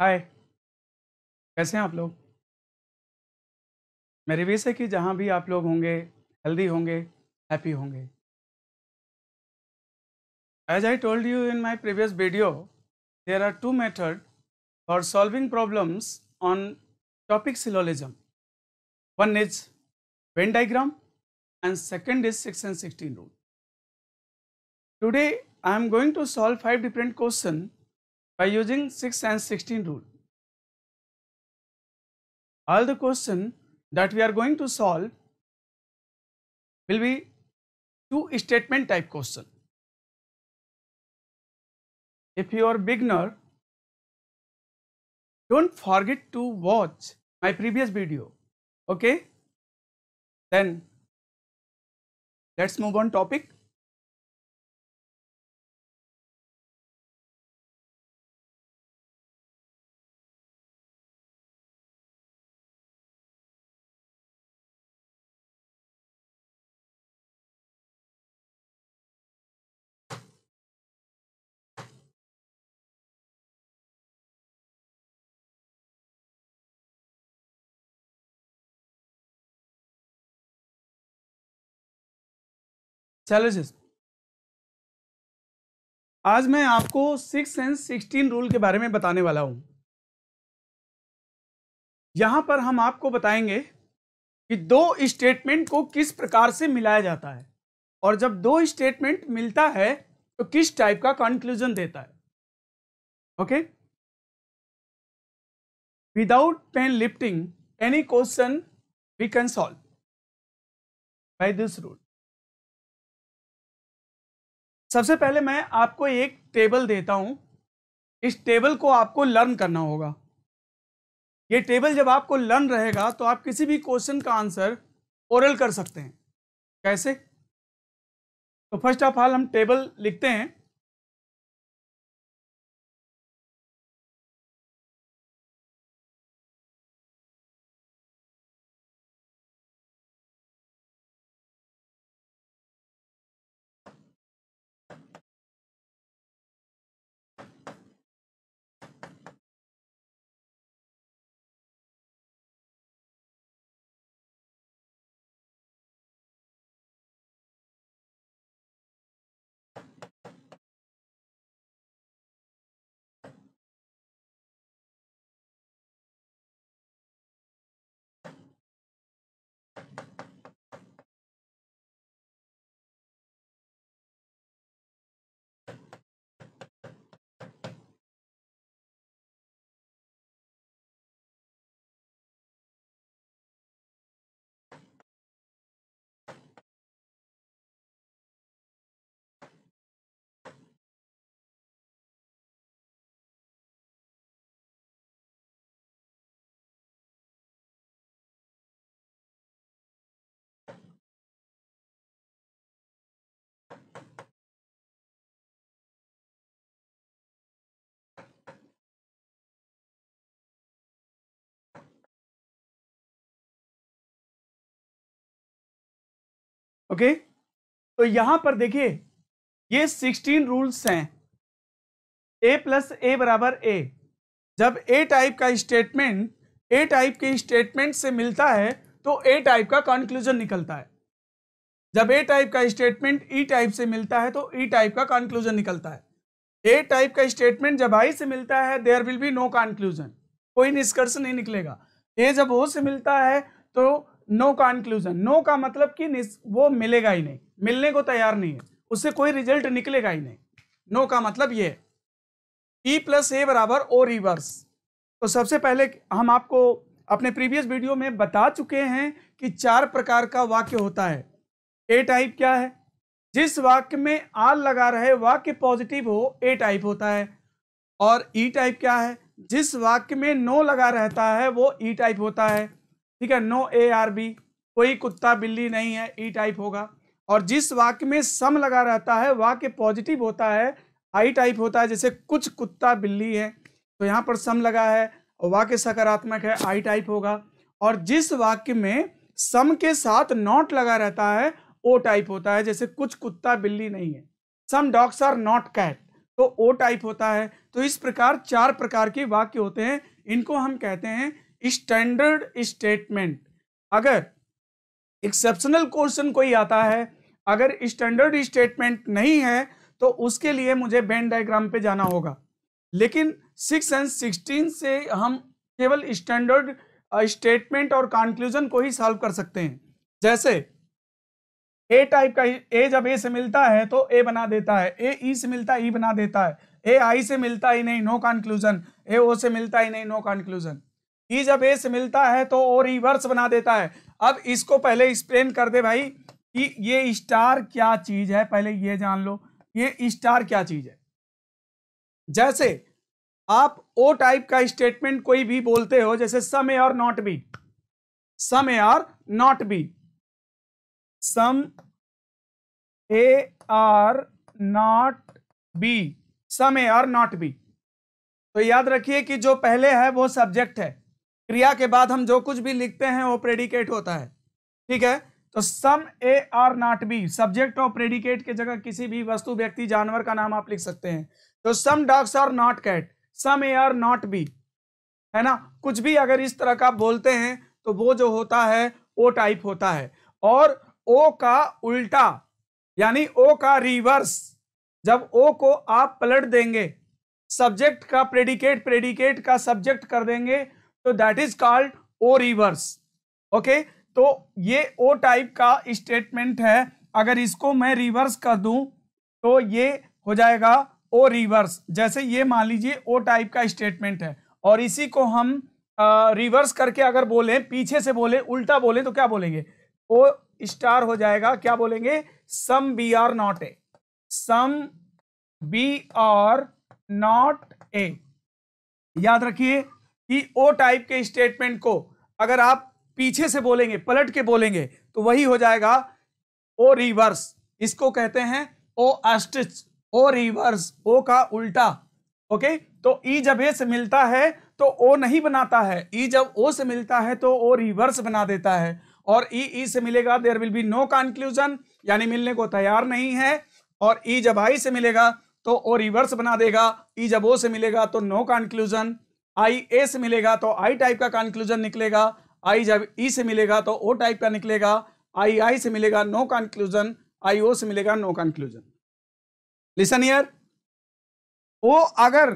हाय कैसे हैं आप लोग मेरे विश है कि जहाँ भी आप लोग होंगे हेल्दी होंगे हैप्पी होंगे as I told you in my previous video there are two method for solving problems on topic syllogism one is Venn diagram and second is six and sixteen rule today I am going to solve five different question by using 6 and 16 rule. All the question that we are going to solve will be two statement type question. If you are beginner, don't forget to watch my previous video, okay? Then let's move on topic. Challenges आज मैं आपको six and sixteen rule के बारे में बताने वाला हूं यहां पर हम आपको बताएंगे कि दो स्टेटमेंट को किस प्रकार से मिलाया जाता है और जब दो स्टेटमेंट मिलता है तो किस टाइप का कंक्लूजन देता है okay without pen lifting any question we can solve by this rule सबसे पहले मैं आपको एक टेबल देता हूं इस टेबल को आपको लर्न करना होगा ये टेबल जब आपको लर्न रहेगा तो आप किसी भी क्वेश्चन का आंसर ओरल कर सकते हैं कैसे तो फर्स्ट ऑफ ऑल हम टेबल लिखते हैं ओके तो यहां पर देखिए ये सिक्सटीन रूल्स हैं ए प्लस ए बराबर ए जब ए टाइप का स्टेटमेंट ए टाइप के स्टेटमेंट से मिलता है तो ए टाइप का कंक्लूजन निकलता है जब ए टाइप का स्टेटमेंट ई टाइप से मिलता है तो ई e टाइप का कंक्लूजन निकलता है ए टाइप का स्टेटमेंट जब आई से मिलता है there will be no conclusion कोई निष्कर्ष नहीं निकलेगा ए जब ओ से मिलता है तो नो कॉन्क्लूजन नो का मतलब कि वो मिलेगा ही नहीं मिलने को तैयार नहीं है उससे कोई रिजल्ट निकलेगा ही नहीं नो का मतलब ये ई प्लस ए बराबर ओ रिवर्स तो सबसे पहले हम आपको अपने प्रीवियस वीडियो में बता चुके हैं कि चार प्रकार का वाक्य होता है ए टाइप क्या है जिस वाक्य में आल लगा रहे वाक्य पॉजिटिव हो ए टाइप होता है और ई e टाइप क्या है जिस वाक्य में नो लगा रहता है वो ई e टाइप होता है ठीक है नो ए आर बी कोई कुत्ता बिल्ली नहीं है ई e टाइप होगा और जिस वाक्य में सम लगा रहता है वाक्य पॉजिटिव होता है आई टाइप होता है जैसे कुछ कुत्ता बिल्ली है तो यहाँ पर सम लगा है और वाक्य सकारात्मक है आई टाइप होगा और जिस वाक्य में सम के साथ नॉट लगा रहता है ओ टाइप होता है जैसे कुछ कुत्ता बिल्ली नहीं है some dogs are not cat तो ओ टाइप होता है तो इस प्रकार चार प्रकार के वाक्य होते हैं इनको हम कहते हैं स्टैंडर्ड स्टेटमेंट अगर एक्सेप्शनल क्वेश्चन कोई आता है अगर स्टैंडर्ड स्टेटमेंट नहीं है तो उसके लिए मुझे बैंड डायग्राम पे जाना होगा लेकिन सिक्स एंड सिक्सटीन से हम केवल स्टैंडर्ड स्टेटमेंट और कंक्लूजन को ही सॉल्व कर सकते हैं जैसे ए टाइप का ए जब ए से मिलता है तो ए बना देता है ए ई e से मिलता ई e बना देता है ए आई से मिलता ही नहीं नो कंक्लूजन ए ओ से मिलता ही नहीं नो कंक्लूजन ही जब एस मिलता है तो ओ रिवर्स बना देता है अब इसको पहले एक्सप्लेन कर दे भाई कि ये स्टार क्या चीज है पहले ये जान लो ये स्टार क्या चीज है जैसे आप ओ टाइप का स्टेटमेंट कोई भी बोलते हो जैसे some A are not B some A are not B some A are not B some A are not B तो याद रखिए कि जो पहले है वो सब्जेक्ट है क्रिया के बाद हम जो कुछ भी लिखते हैं वो प्रेडिकेट होता है ठीक है तो some A are not B subject और प्रेडिकेट के जगह किसी भी वस्तु व्यक्ति जानवर का नाम आप लिख सकते हैं तो some dogs are not cat some A are not B है ना कुछ भी अगर इस तरह का बोलते हैं तो वो जो होता है ओ टाइप होता है और ओ का उल्टा यानी ओ का रिवर्स जब ओ को आप पलट देंगे सब्जेक्ट का प्रेडिकेट प्रेडिकेट का सब्जेक्ट कर देंगे तो that is called O reverse okay तो ये ओ टाइप का स्टेटमेंट है अगर इसको मैं रिवर्स कर दूं तो ये हो जाएगा ओ रिवर्स जैसे ये मान लीजिए ओ टाइप का स्टेटमेंट है और इसी को हम आ, रिवर्स करके अगर बोले पीछे से बोले उल्टा बोले तो क्या बोलेंगे ओ स्टार हो जाएगा क्या बोलेंगे some B are not A some B are not A याद रखिए कि ओ टाइप के स्टेटमेंट को अगर आप पीछे से बोलेंगे पलट के बोलेंगे तो वही हो जाएगा ओ रिवर्स इसको कहते हैं ओ अस्टिच ओ रिवर्स ओ का उल्टा ओके तो ई जब ए से मिलता है तो ओ नहीं बनाता है ई जब ओ से मिलता है तो ओ रिवर्स बना देता है और ई ई से मिलेगा there will be no conclusion यानी मिलने को तैयार नहीं है और ई जब आई से मिलेगा तो ओ रिवर्स बना देगा ई जब ओ से मिलेगा तो नो कंक्लूजन आई ए से मिलेगा तो आई टाइप का कंक्लूजन निकलेगा आई जब ई e से मिलेगा तो ओ टाइप का निकलेगा आई आई से मिलेगा नो कंक्लूजन आई ओ से मिलेगा no conclusion listen here O अगर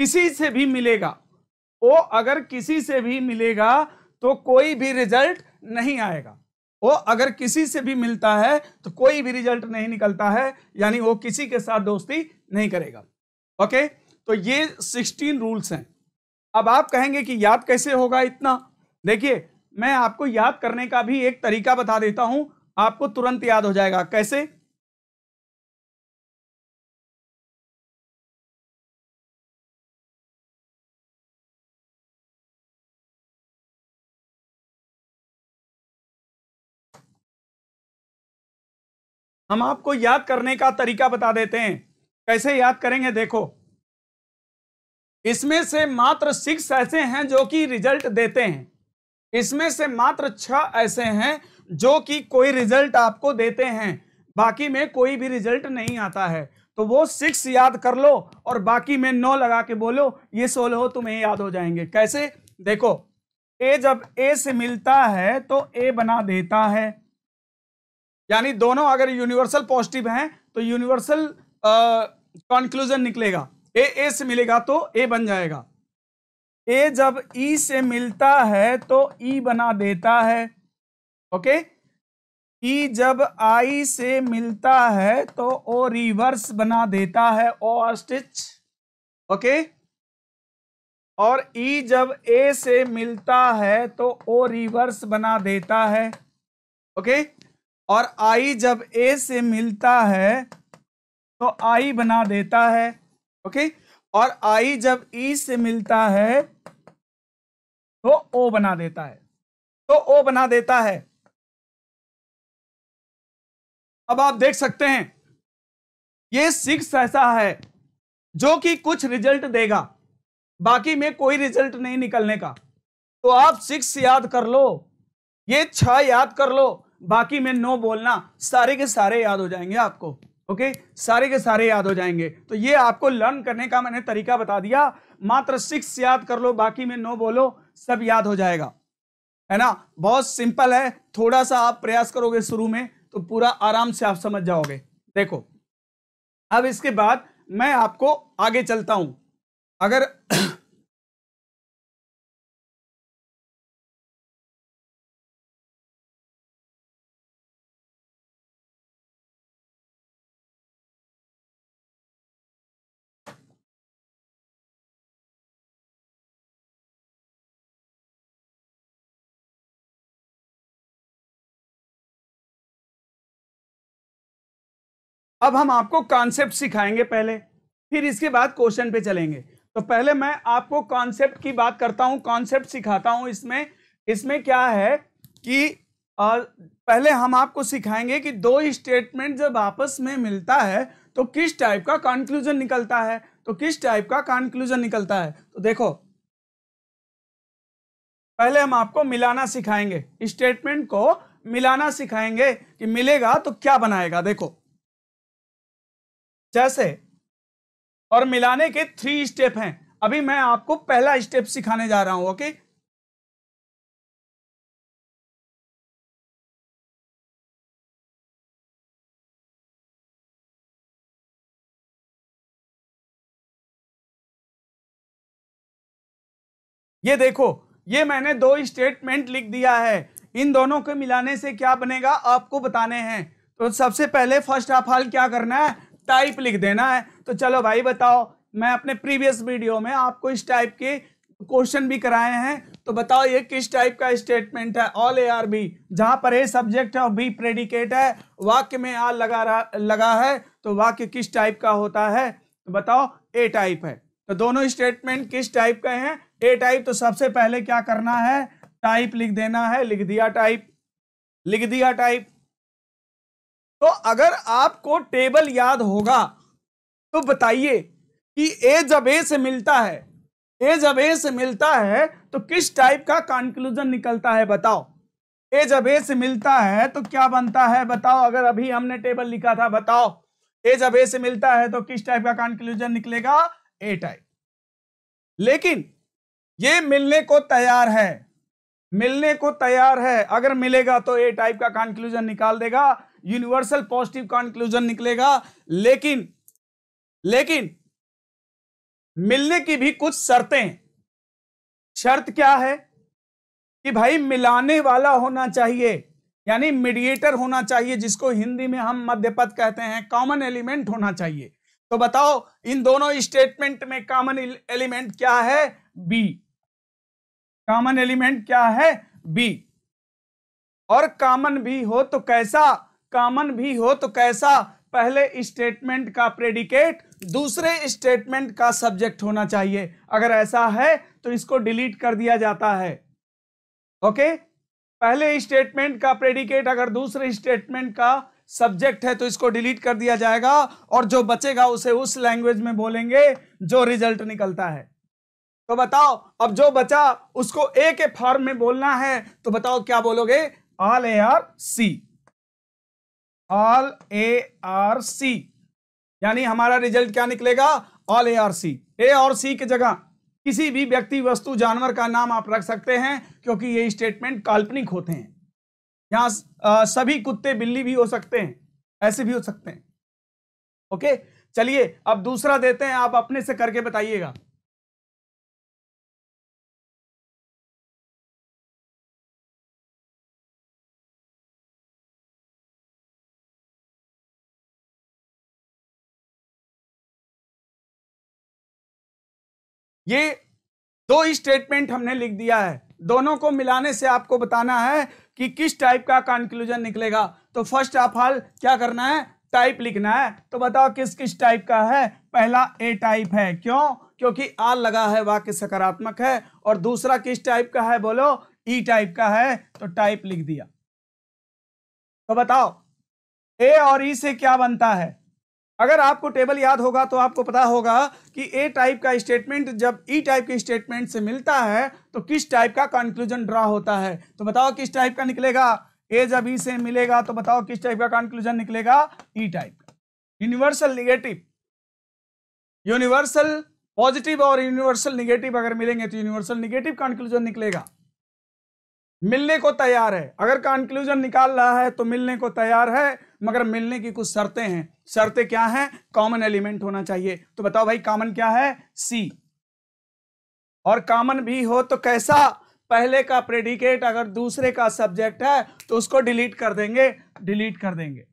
किसी से भी मिलेगा ओ अगर किसी से भी मिलेगा तो कोई भी रिजल्ट नहीं आएगा वो अगर किसी से भी मिलता है तो कोई भी रिजल्ट नहीं निकलता है यानी वो किसी के साथ दोस्ती नहीं करेगा ओके तो ये सिक्सटीन रूल्स हैं अब आप कहेंगे कि याद कैसे होगा इतना देखिए मैं आपको याद करने का भी एक तरीका बता देता हूं आपको तुरंत याद हो जाएगा कैसे हम आपको याद करने का तरीका बता देते हैं कैसे याद करेंगे देखो इसमें से मात्र सिक्स ऐसे हैं जो कि रिजल्ट देते हैं इसमें से मात्र छह ऐसे हैं जो कि कोई रिजल्ट आपको देते हैं बाकी में कोई भी रिजल्ट नहीं आता है तो वो सिक्स याद कर लो और बाकी में नौ लगा के बोलो ये सोलह तुम्हें याद हो जाएंगे कैसे देखो ए जब ए से मिलता है तो ए बना देता है यानी दोनों अगर यूनिवर्सल पॉजिटिव हैं तो यूनिवर्सल कंक्लूजन निकलेगा ए ए से मिलेगा तो ए बन जाएगा ए जब ई से मिलता है तो ई बना देता है ओके ई जब आई से मिलता है तो ओ रिवर्स बना देता है ओ स्टिच ओके और ई जब ए से मिलता है तो ओ रिवर्स बना देता है ओके और आई जब ए से मिलता है तो आई बना देता है ओके और आई जब ई से मिलता है तो ओ बना देता है तो ओ बना देता है अब आप देख सकते हैं ये सिक्स ऐसा है जो कि कुछ रिजल्ट देगा बाकी में कोई रिजल्ट नहीं निकलने का तो आप सिक्स याद कर लो ये छह याद कर लो बाकी में नो बोलना सारे के सारे याद हो जाएंगे आपको ओके सारे के सारे याद हो जाएंगे तो ये आपको लर्न करने का मैंने तरीका बता दिया मात्र सिक्स याद कर लो बाकी में नो बोलो सब याद हो जाएगा है ना बहुत सिंपल है थोड़ा सा आप प्रयास करोगे शुरू में तो पूरा आराम से आप समझ जाओगे देखो अब इसके बाद मैं आपको आगे चलता हूं अगर अब हम आपको कॉन्सेप्ट सिखाएंगे पहले फिर इसके बाद क्वेश्चन पे चलेंगे तो पहले मैं आपको कॉन्सेप्ट की बात करता हूँ कॉन्सेप्ट सिखाता हूँ इसमें इसमें क्या है कि आ, पहले हम आपको सिखाएंगे कि दो स्टेटमेंट जब आपस में मिलता है तो किस टाइप का कंक्लूजन निकलता है तो किस टाइप का कंक्लूजन निकलता है तो देखो पहले हम आपको मिलाना सिखाएंगे स्टेटमेंट को मिलाना सिखाएंगे कि मिलेगा तो क्या बनाएगा देखो जैसे और मिलाने के थ्री स्टेप हैं अभी मैं आपको पहला स्टेप सिखाने जा रहा हूं ओके ये देखो ये मैंने दो स्टेटमेंट लिख दिया है इन दोनों को मिलाने से क्या बनेगा आपको बताने हैं तो सबसे पहले फर्स्ट ऑफ ऑल क्या करना है टाइप लिख देना है तो चलो भाई बताओ मैं अपने प्रीवियस वीडियो में आपको इस टाइप के क्वेश्चन भी कराए हैं तो बताओ ये किस टाइप का स्टेटमेंट है ऑल ए आर बी जहां पर ए सब्जेक्ट है और बी प्रेडिकेट है वाक्य में आर लगा रहा लगा है तो वाक्य किस टाइप का होता है तो बताओ ए टाइप है तो दोनों स्टेटमेंट किस टाइप के हैं ए टाइप तो सबसे पहले क्या करना है टाइप लिख देना है लिख दिया टाइप लिख दिया टाइप तो अगर आपको टेबल याद होगा तो बताइए कि ए जब ए से मिलता है ए जब ए से मिलता है तो किस टाइप का कंक्लूजन निकलता है बताओ ए जब ए से मिलता है तो क्या बनता है बताओ अगर अभी हमने टेबल लिखा था बताओ ए जब ए से मिलता है तो किस टाइप का कंक्लूजन निकलेगा ए टाइप लेकिन ये मिलने को तैयार है मिलने को तैयार है अगर मिलेगा तो ए टाइप का कंक्लूजन निकाल देगा यूनिवर्सल पॉजिटिव कंक्लूजन निकलेगा लेकिन लेकिन मिलने की भी कुछ शर्तें शर्त क्या है कि भाई मिलाने वाला होना चाहिए यानी मीडिएटर होना चाहिए जिसको हिंदी में हम मध्यपद कहते हैं कॉमन एलिमेंट होना चाहिए तो बताओ इन दोनों स्टेटमेंट में कॉमन एलिमेंट क्या है बी कॉमन एलिमेंट क्या है बी और कॉमन भी हो तो कैसा कॉमन भी हो तो कैसा पहले स्टेटमेंट का प्रेडिकेट दूसरे स्टेटमेंट का सब्जेक्ट होना चाहिए अगर ऐसा है तो इसको डिलीट कर दिया जाता है ओके पहले स्टेटमेंट का प्रेडिकेट अगर दूसरे स्टेटमेंट का सब्जेक्ट है तो इसको डिलीट कर दिया जाएगा और जो बचेगा उसे उस लैंग्वेज में बोलेंगे जो रिजल्ट निकलता है तो बताओ अब जो बचा उसको ए के फॉर्म में बोलना है तो बताओ क्या बोलोगे all A are C all A are C यानी हमारा रिजल्ट क्या निकलेगा ऑल ए आर सी ए और सी की जगह किसी भी व्यक्ति वस्तु जानवर का नाम आप रख सकते हैं क्योंकि ये स्टेटमेंट काल्पनिक होते हैं यहां सभी कुत्ते बिल्ली भी हो सकते हैं ऐसे भी हो सकते हैं ओके चलिए अब दूसरा देते हैं आप अपने से करके बताइएगा ये दो स्टेटमेंट हमने लिख दिया है दोनों को मिलाने से आपको बताना है कि किस टाइप का कंक्लूजन निकलेगा तो फर्स्ट ऑफ ऑल क्या करना है टाइप लिखना है तो बताओ किस किस टाइप का है पहला ए टाइप है क्यों क्योंकि आर लगा है वाक्य सकारात्मक है और दूसरा किस टाइप का है बोलो ई e टाइप का है तो टाइप लिख दिया तो बताओ ए और ई e से क्या बनता है अगर आपको टेबल याद होगा तो आपको पता होगा कि ए टाइप का स्टेटमेंट जब ई टाइप के स्टेटमेंट से मिलता है तो किस टाइप का कंक्लूजन ड्रा होता है तो बताओ किस टाइप का निकलेगा ए जब ई e से मिलेगा तो बताओ किस टाइप का कंक्लूजन निकलेगा ई टाइप का यूनिवर्सल निगेटिव यूनिवर्सल पॉजिटिव और यूनिवर्सल निगेटिव अगर मिलेंगे तो यूनिवर्सल निगेटिव कंक्लूजन निकलेगा मिलने को तैयार है अगर कंक्लूजन निकाल रहा है तो मिलने को तैयार है मगर मिलने की कुछ शर्तें हैं शर्तें क्या हैं कॉमन एलिमेंट होना चाहिए तो बताओ भाई कॉमन क्या है सी और कॉमन भी हो तो कैसा पहले का प्रेडिकेट अगर दूसरे का सब्जेक्ट है तो उसको डिलीट कर देंगे डिलीट कर देंगे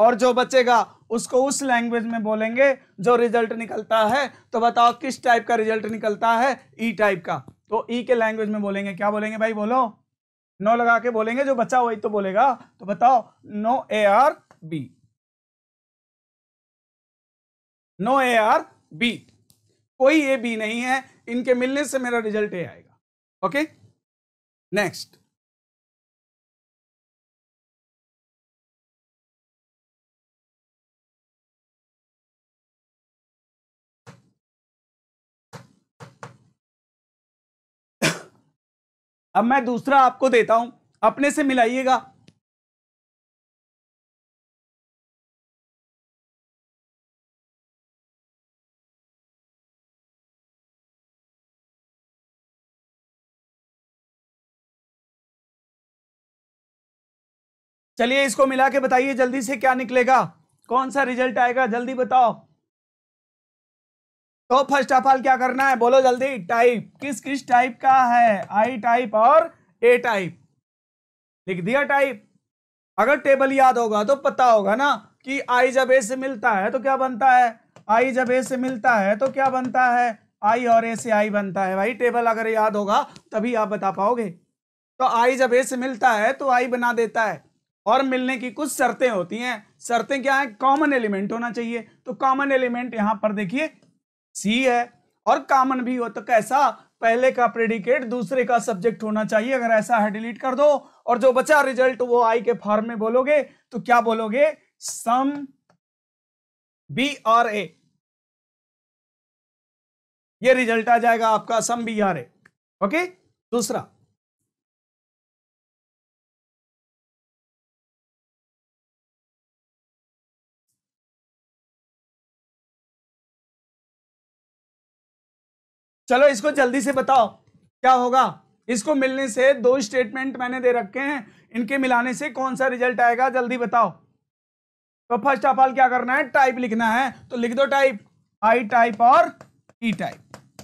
और जो बचेगा उसको उस लैंग्वेज में बोलेंगे जो रिजल्ट निकलता है तो बताओ किस टाइप का रिजल्ट निकलता है ई e टाइप का तो ई e के लैंग्वेज में बोलेंगे क्या बोलेंगे भाई बोलो नो लगा के बोलेंगे जो बच्चा वही तो बोलेगा तो बताओ no A are B no A are B कोई ए बी नहीं है इनके मिलने से मेरा रिजल्ट ए आएगा ओके नेक्स्ट अब मैं दूसरा आपको देता हूं अपने से मिलाइएगा चलिए इसको मिला के बताइए जल्दी से क्या निकलेगा कौन सा रिजल्ट आएगा जल्दी बताओ तो फर्स्ट ऑफ ऑल क्या करना है बोलो जल्दी टाइप किस किस टाइप का है आई टाइप और ए टाइप लिख दिया टाइप अगर टेबल याद होगा तो पता होगा ना कि आई जब ए से मिलता है तो क्या बनता है आई जब ए से मिलता है तो क्या बनता है आई और ए से आई बनता है भाई टेबल अगर याद होगा तभी आप बता पाओगे तो आई जब ए से मिलता है तो आई बना देता है और मिलने की कुछ शर्तें होती हैं शर्तें क्या है कॉमन एलिमेंट होना चाहिए तो कॉमन एलिमेंट यहां पर देखिए सी है और कॉमन भी हो तो कैसा पहले का प्रेडिकेट दूसरे का सब्जेक्ट होना चाहिए अगर ऐसा है डिलीट कर दो और जो बचा रिजल्ट वो आई के फॉर्म में बोलोगे तो क्या बोलोगे सम बी आर ए ये रिजल्ट आ जाएगा आपका some B are A okay दूसरा चलो इसको जल्दी से बताओ क्या होगा इसको मिलने से दो स्टेटमेंट मैंने दे रखे हैं इनके मिलाने से कौन सा रिजल्ट आएगा जल्दी बताओ तो फर्स्ट ऑफ ऑल क्या करना है टाइप लिखना है तो लिख दो टाइप आई टाइप और ई टाइप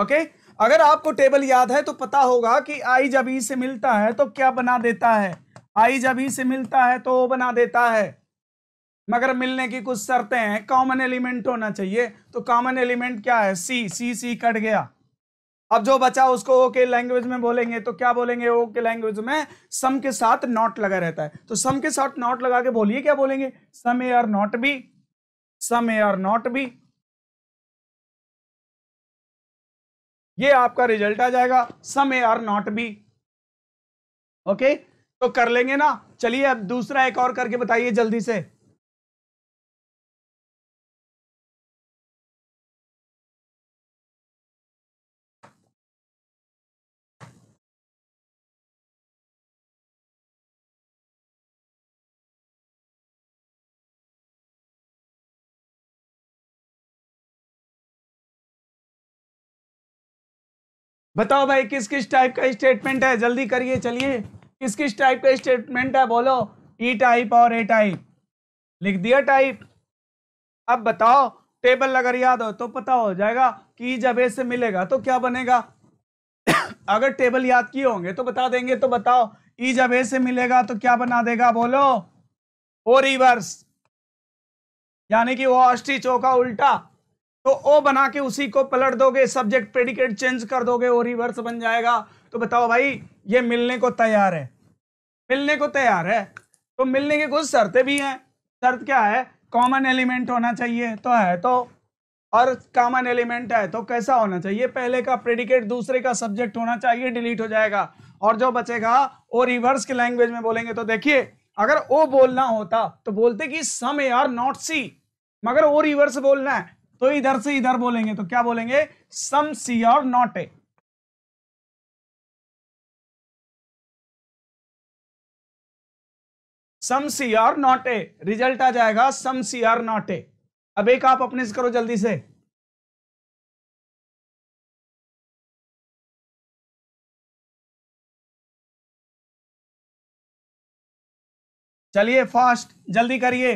ओके अगर आपको टेबल याद है तो पता होगा कि आई जब ई e से मिलता है तो क्या बना देता है आई जब ई e से मिलता है तो ओ बना देता है मगर मिलने की कुछ शर्तें हैं कॉमन एलिमेंट होना चाहिए तो कॉमन एलिमेंट क्या है सी सी सी कट गया अब जो बचा उसको ओ के लैंग्वेज में बोलेंगे तो क्या बोलेंगे ओ के लैंग्वेज में सम के साथ नॉट लगा रहता है तो सम के साथ नॉट लगा के बोलिए क्या बोलेंगे some A are not B some A are not B ये आपका रिजल्ट आ जाएगा some A are not B okay तो कर लेंगे ना चलिए अब दूसरा एक और करके बताइए जल्दी से बताओ भाई किस किस टाइप का स्टेटमेंट है जल्दी करिए चलिए किस किस टाइप का स्टेटमेंट है बोलो ई e टाइप और ए टाइप लिख दिया टाइप अब बताओ टेबल अगर याद हो तो पता हो जाएगा कि e जब ए से मिलेगा तो क्या बनेगा अगर टेबल याद किए होंगे तो बता देंगे तो बताओ ई e जब ए से मिलेगा तो क्या बना देगा बोलो ओ रिवर्स यानी कि वो अष्टी चौका उल्टा तो ओ बना के उसी को पलट दोगे सब्जेक्ट प्रेडिकेट चेंज कर दोगे और रिवर्स बन जाएगा तो बताओ भाई ये मिलने को तैयार है मिलने को तैयार है तो मिलने की कुछ शर्तें भी हैं शर्त क्या है कॉमन एलिमेंट होना चाहिए तो है तो और कॉमन एलिमेंट है तो कैसा होना चाहिए पहले का प्रेडिकेट दूसरे का सब्जेक्ट होना चाहिए डिलीट हो जाएगा और जो बचेगा वो रिवर्स के लैंग्वेज में बोलेंगे तो देखिए अगर ओ बोलना होता तो बोलते कि सम ए आर नॉट सी मगर वो रिवर्स बोलना है तो इधर से इधर बोलेंगे तो क्या बोलेंगे सम सी और नॉट ए सम सी और नॉट ए रिजल्ट आ जाएगा सम सी आर नॉट ए अब एक आप अपने से करो जल्दी से चलिए फास्ट जल्दी करिए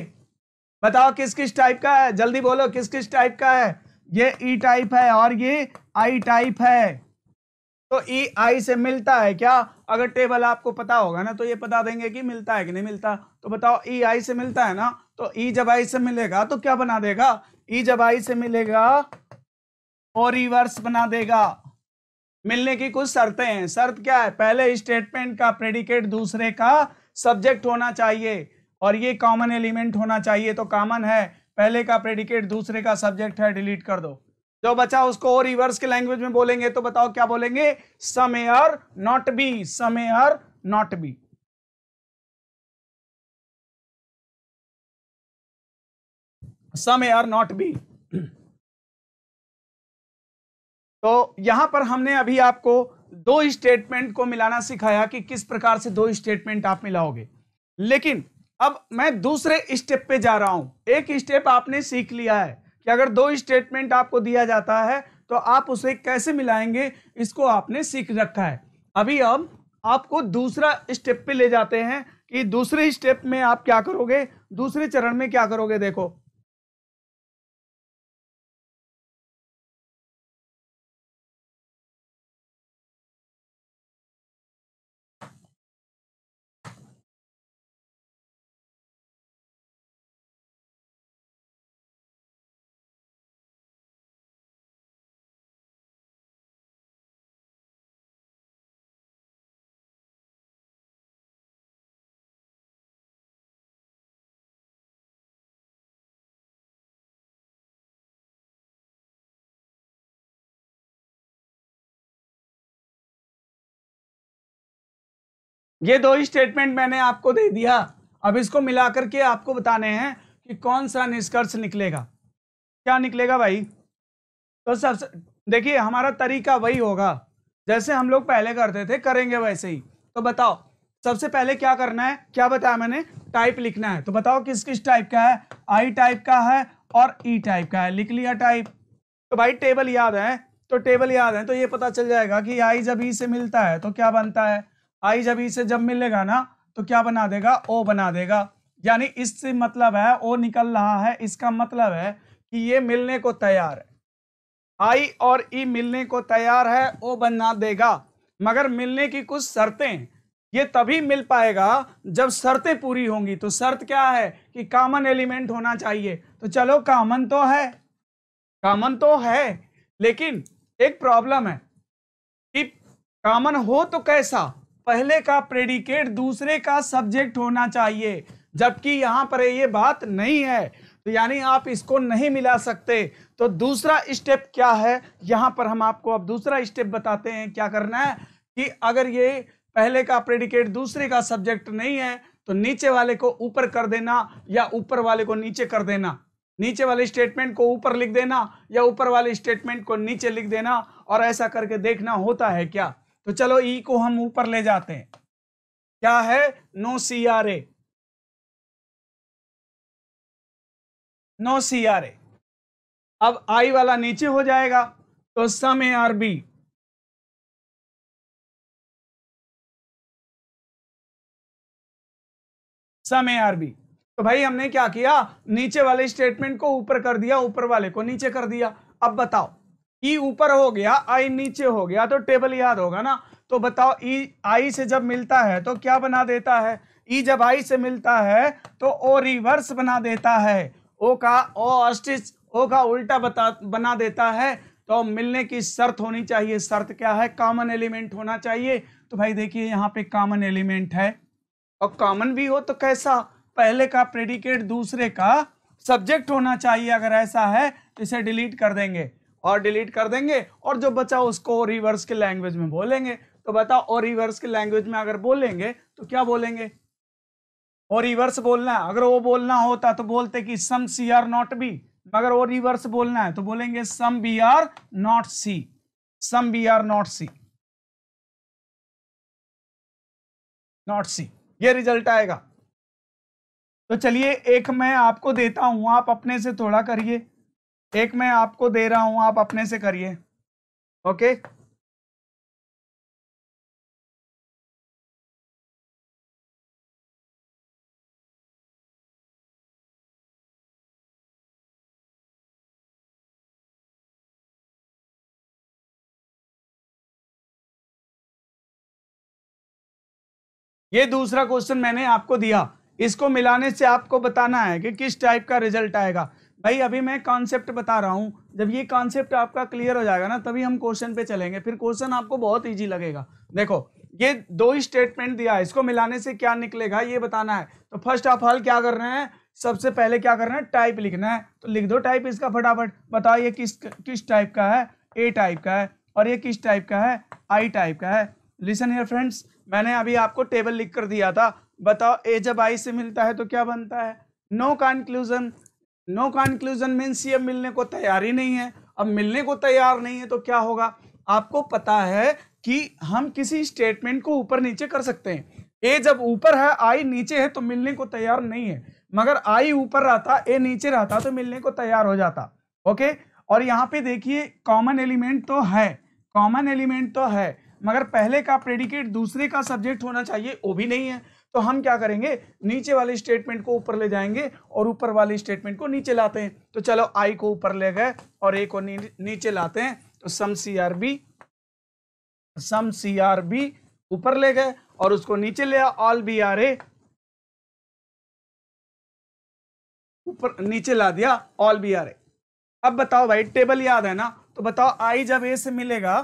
बताओ किस किस टाइप का है जल्दी बोलो किस किस टाइप का है ये ई e टाइप है और ये आई टाइप है तो ई e, आई से मिलता है क्या अगर टेबल आपको पता होगा ना तो ये बता देंगे कि मिलता है कि नहीं मिलता तो बताओ ई e, आई से मिलता है ना तो ई e जब आई से मिलेगा तो क्या बना देगा ई e जब आई से मिलेगा और तो रिवर्स बना देगा मिलने की कुछ शर्तें हैं शर्त क्या है पहले स्टेटमेंट का प्रेडिकेट दूसरे का सब्जेक्ट होना चाहिए और ये कॉमन एलिमेंट होना चाहिए तो कॉमन है पहले का प्रेडिकेट दूसरे का सब्जेक्ट है डिलीट कर दो जो बचा उसको और रिवर्स के लैंग्वेज में बोलेंगे तो बताओ क्या बोलेंगे समय are not B some A are not B some are not B तो यहां पर हमने अभी आपको दो स्टेटमेंट को मिलाना सिखाया कि किस प्रकार से दो स्टेटमेंट आप मिलाओगे लेकिन अब मैं दूसरे स्टेप पे जा रहा हूं एक स्टेप आपने सीख लिया है कि अगर दो स्टेटमेंट आपको दिया जाता है तो आप उसे कैसे मिलाएंगे इसको आपने सीख रखा है अभी अब आपको दूसरा स्टेप पे ले जाते हैं कि दूसरे स्टेप में आप क्या करोगे दूसरे चरण में क्या करोगे देखो ये दो ही स्टेटमेंट मैंने आपको दे दिया अब इसको मिलाकर के आपको बताने हैं कि कौन सा निष्कर्ष निकलेगा क्या निकलेगा भाई तो सबसे देखिए हमारा तरीका वही होगा जैसे हम लोग पहले करते थे करेंगे वैसे ही तो बताओ सबसे पहले क्या करना है क्या बताया मैंने टाइप लिखना है तो बताओ किस किस टाइप का है आई टाइप का है और ई e टाइप का है लिख लिया टाइप तो भाई टेबल याद है तो टेबल याद है तो ये पता चल जाएगा कि आई जब ई e से मिलता है तो क्या बनता है आई जब ई से जब मिलेगा ना तो क्या बना देगा ओ बना देगा यानी इससे मतलब है ओ निकल रहा है इसका मतलब है कि ये मिलने को तैयार है आई और ई मिलने को तैयार है ओ बना देगा मगर मिलने की कुछ शर्तें ये तभी मिल पाएगा जब शर्तें पूरी होंगी तो शर्त क्या है कि कॉमन एलिमेंट होना चाहिए तो चलो कॉमन तो है कॉमन तो है लेकिन एक प्रॉब्लम है कि कॉमन हो तो कैसा पहले का प्रेडिकेट दूसरे का सब्जेक्ट होना चाहिए जबकि यहाँ पर ये बात नहीं है तो यानी आप इसको नहीं मिला सकते तो दूसरा स्टेप क्या है यहाँ पर हम आपको अब दूसरा स्टेप बताते हैं क्या करना है कि अगर ये पहले का प्रेडिकेट दूसरे का सब्जेक्ट नहीं है तो नीचे वाले को ऊपर कर देना या ऊपर वाले को नीचे कर देना नीचे वाले स्टेटमेंट को ऊपर लिख देना या ऊपर वाले स्टेटमेंट को नीचे लिख देना और ऐसा करके देखना होता है क्या तो चलो ई e को हम ऊपर ले जाते हैं क्या है no C are A no C are A अब आई वाला नीचे हो जाएगा तो some A are B some A are B तो भाई हमने क्या किया नीचे वाले स्टेटमेंट को ऊपर कर दिया ऊपर वाले को नीचे कर दिया अब बताओ ई e ऊपर हो गया आई नीचे हो गया तो टेबल याद होगा ना तो बताओ ई e, आई से जब मिलता है तो क्या बना देता है ई e जब आई से मिलता है तो ओ रिवर्स बना देता है ओ का ओ अस्टिच ओ का उल्टा बता बना देता है तो मिलने की शर्त होनी चाहिए शर्त क्या है कॉमन एलिमेंट होना चाहिए तो भाई देखिए यहाँ पे कॉमन एलिमेंट है और कॉमन भी हो तो कैसा पहले का प्रेडिकेट दूसरे का सब्जेक्ट होना चाहिए अगर ऐसा है तो इसे डिलीट कर देंगे और डिलीट कर देंगे और जो बचा उसको रिवर्स के लैंग्वेज में बोलेंगे तो बताओ और रिवर्स के लैंग्वेज में अगर बोलेंगे तो क्या बोलेंगे और रिवर्स बोलना है अगर वो बोलना होता तो बोलते कि some C are not B मगर वो रिवर्स बोलना है तो बोलेंगे some B are not C some B are not C not C ये रिजल्ट आएगा तो चलिए एक मैं आपको देता हूं आप अपने से थोड़ा करिए एक मैं आपको दे रहा हूं आप अपने से करिए ओके ये दूसरा क्वेश्चन मैंने आपको दिया इसको मिलाने से आपको बताना है कि किस टाइप का रिजल्ट आएगा भाई अभी मैं कॉन्सेप्ट बता रहा हूँ जब ये कॉन्सेप्ट आपका क्लियर हो जाएगा ना तभी हम क्वेश्चन पे चलेंगे फिर क्वेश्चन आपको बहुत ईजी लगेगा देखो ये दो ही स्टेटमेंट दिया है इसको मिलाने से क्या निकलेगा ये बताना है तो फर्स्ट ऑफ ऑल क्या कर रहे हैं सबसे पहले क्या करना है टाइप लिखना है तो लिख दो टाइप इसका फटाफट बताओ ये किस किस टाइप का है ए टाइप का है और ये किस टाइप का है आई टाइप का है लिसन हेयर फ्रेंड्स मैंने अभी आपको टेबल लिख कर दिया था बताओ ए जब आई से मिलता है तो क्या बनता है no conclusion no conclusion means ये मिलने को तैयार ही नहीं है अब मिलने को तैयार नहीं है तो क्या होगा आपको पता है कि हम किसी स्टेटमेंट को ऊपर नीचे कर सकते हैं ए जब ऊपर है आई नीचे है तो मिलने को तैयार नहीं है मगर आई ऊपर रहता ए नीचे रहता तो मिलने को तैयार हो जाता ओके और यहाँ पे देखिए कॉमन एलिमेंट तो है कॉमन एलिमेंट तो है मगर पहले का प्रेडिकेट दूसरे का सब्जेक्ट होना चाहिए वो भी नहीं है तो हम क्या करेंगे नीचे वाले स्टेटमेंट को ऊपर ले जाएंगे और ऊपर वाले स्टेटमेंट को नीचे लाते हैं तो चलो आई को ऊपर ले गए और ए को नीचे लाते हैं तो some C are B some C are B ऊपर ले गए और उसको नीचे ले ऑल बी आर ए ऊपर नीचे ला दिया ऑल बी आर ए अब बताओ भाई टेबल याद है ना तो बताओ आई जब ए से मिलेगा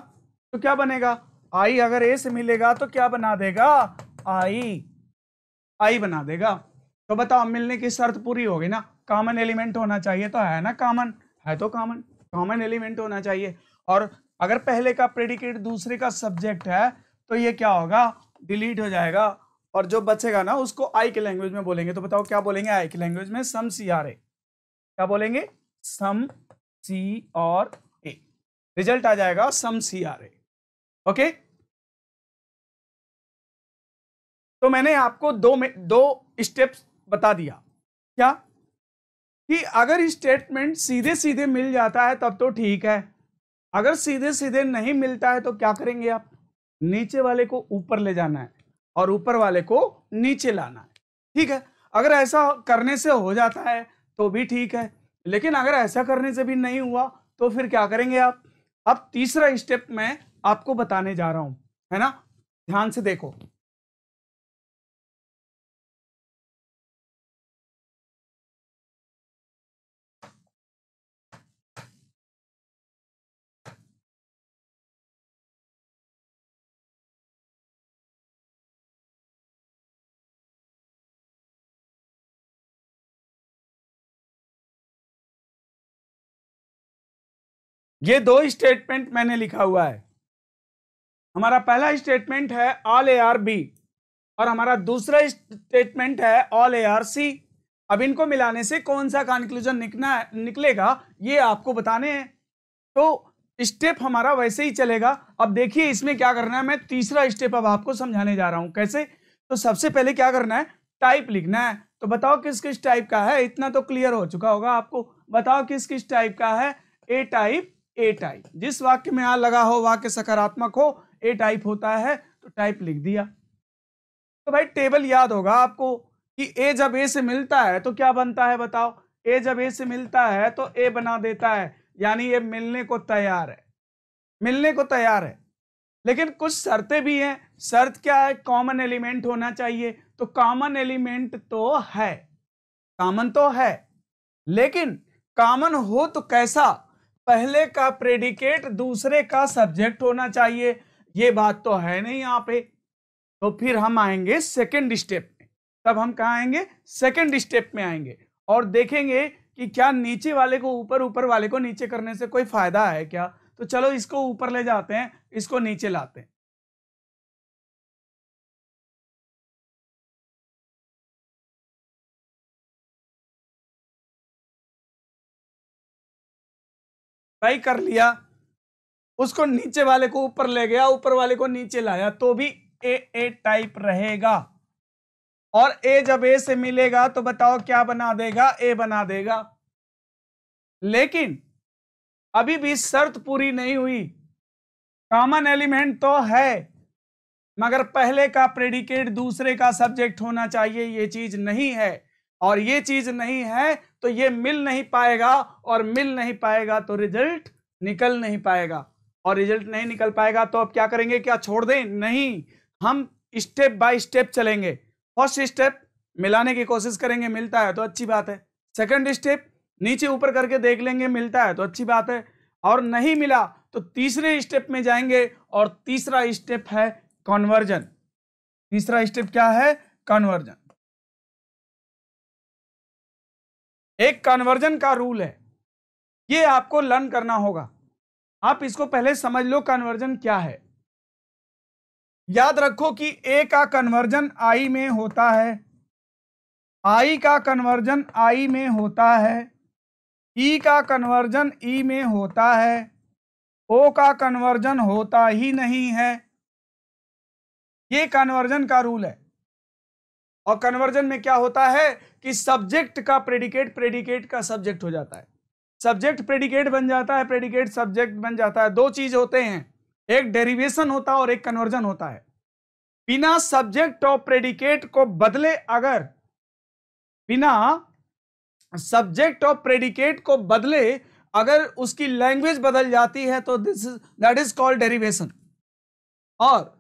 तो क्या बनेगा आई अगर ए से मिलेगा तो क्या बना देगा आई आई बना देगा तो बताओ मिलने की शर्त पूरी होगी ना कॉमन एलिमेंट होना चाहिए तो है ना कॉमन है तो कॉमन कॉमन एलिमेंट होना चाहिए और अगर पहले का प्रेडिकेट दूसरे का सब्जेक्ट है तो ये क्या होगा डिलीट हो जाएगा और जो बचेगा ना उसको आई के लैंग्वेज में बोलेंगे तो बताओ क्या बोलेंगे आई के लैंग्वेज में सम सी आर ए क्या बोलेंगे सम सी और ए रिजल्ट आ जाएगा सम सी आर ए ओके तो मैंने आपको दो में दो स्टेप्स बता दिया क्या कि अगर स्टेटमेंट सीधे सीधे मिल जाता है तब तो ठीक है अगर सीधे सीधे नहीं मिलता है तो क्या करेंगे आप नीचे वाले को ऊपर ले जाना है और ऊपर वाले को नीचे लाना है ठीक है अगर ऐसा करने से हो जाता है तो भी ठीक है लेकिन अगर ऐसा करने से भी नहीं हुआ तो फिर क्या करेंगे आप अब तीसरा स्टेप मैं आपको बताने जा रहा हूं है ना ध्यान से देखो ये दो स्टेटमेंट मैंने लिखा हुआ है हमारा पहला स्टेटमेंट है ऑल ए आर बी और हमारा दूसरा स्टेटमेंट है ऑल ए आर सी अब इनको मिलाने से कौन सा कंक्लूजन निकना निकलेगा ये आपको बताने हैं तो स्टेप हमारा वैसे ही चलेगा अब देखिए इसमें क्या करना है मैं तीसरा स्टेप अब आपको समझाने जा रहा हूं कैसे तो सबसे पहले क्या करना है टाइप लिखना है तो बताओ किस किस टाइप का है इतना तो क्लियर हो चुका होगा आपको बताओ किस किस टाइप का है ए टाइप ए टाइप जिस वाक्य में आ लगा हो वाक्य सकारात्मक हो ए टाइप होता है तो टाइप लिख दिया तो भाई टेबल याद होगा आपको कि ए जब ए से मिलता है तो क्या बनता है बताओ ए जब ए से मिलता है तो ए बना देता है यानी ये मिलने को तैयार है मिलने को तैयार है लेकिन कुछ शर्तें भी हैं शर्त क्या है कॉमन एलिमेंट होना चाहिए तो कॉमन एलिमेंट तो है कॉमन तो है लेकिन कॉमन हो तो कैसा पहले का प्रेडिकेट दूसरे का सब्जेक्ट होना चाहिए ये बात तो है नहीं यहाँ पे तो फिर हम आएंगे सेकेंड स्टेप में तब हम कहाँ आएंगे सेकेंड स्टेप में आएंगे और देखेंगे कि क्या नीचे वाले को ऊपर ऊपर वाले को नीचे करने से कोई फायदा है क्या तो चलो इसको ऊपर ले जाते हैं इसको नीचे लाते हैं ट्राई कर लिया उसको नीचे वाले को ऊपर ले गया ऊपर वाले को नीचे लाया तो भी ए ए टाइप रहेगा और ए जब ए से मिलेगा तो बताओ क्या बना देगा ए बना देगा लेकिन अभी भी शर्त पूरी नहीं हुई कॉमन एलिमेंट तो है मगर पहले का प्रेडिकेट दूसरे का सब्जेक्ट होना चाहिए ये चीज नहीं है और ये चीज नहीं है तो ये मिल नहीं पाएगा और मिल नहीं पाएगा तो रिजल्ट निकल नहीं पाएगा और रिजल्ट नहीं निकल पाएगा तो अब क्या करेंगे क्या छोड़ दें नहीं हम स्टेप बाय स्टेप चलेंगे फर्स्ट स्टेप मिलाने की कोशिश करेंगे मिलता है तो अच्छी बात है सेकंड स्टेप नीचे ऊपर करके देख लेंगे मिलता है तो अच्छी बात है और नहीं मिला तो तीसरे स्टेप में जाएंगे और तीसरा स्टेप है कन्वर्जन तीसरा स्टेप क्या है कन्वर्जन एक कन्वर्जन का रूल है ये आपको लर्न करना होगा आप इसको पहले समझ लो कन्वर्जन क्या है याद रखो कि ए का कन्वर्जन आई में होता है आई का कन्वर्जन आई में होता है ई e का कन्वर्जन ई e में होता है ओ का कन्वर्जन होता ही नहीं है ये कन्वर्जन का रूल है और कन्वर्जन में क्या होता है कि सब्जेक्ट का प्रेडिकेट प्रेडिकेट का सब्जेक्ट हो जाता है सब्जेक्ट प्रेडिकेट बन जाता है प्रेडिकेट सब्जेक्ट बन जाता है दो चीज होते हैं एक डेरिवेशन होता है और एक कन्वर्जन होता है बिना सब्जेक्ट और प्रेडिकेट को बदले अगर बिना सब्जेक्ट और प्रेडिकेट को बदले अगर उसकी लैंग्वेज बदल जाती है तो this that is called derivation और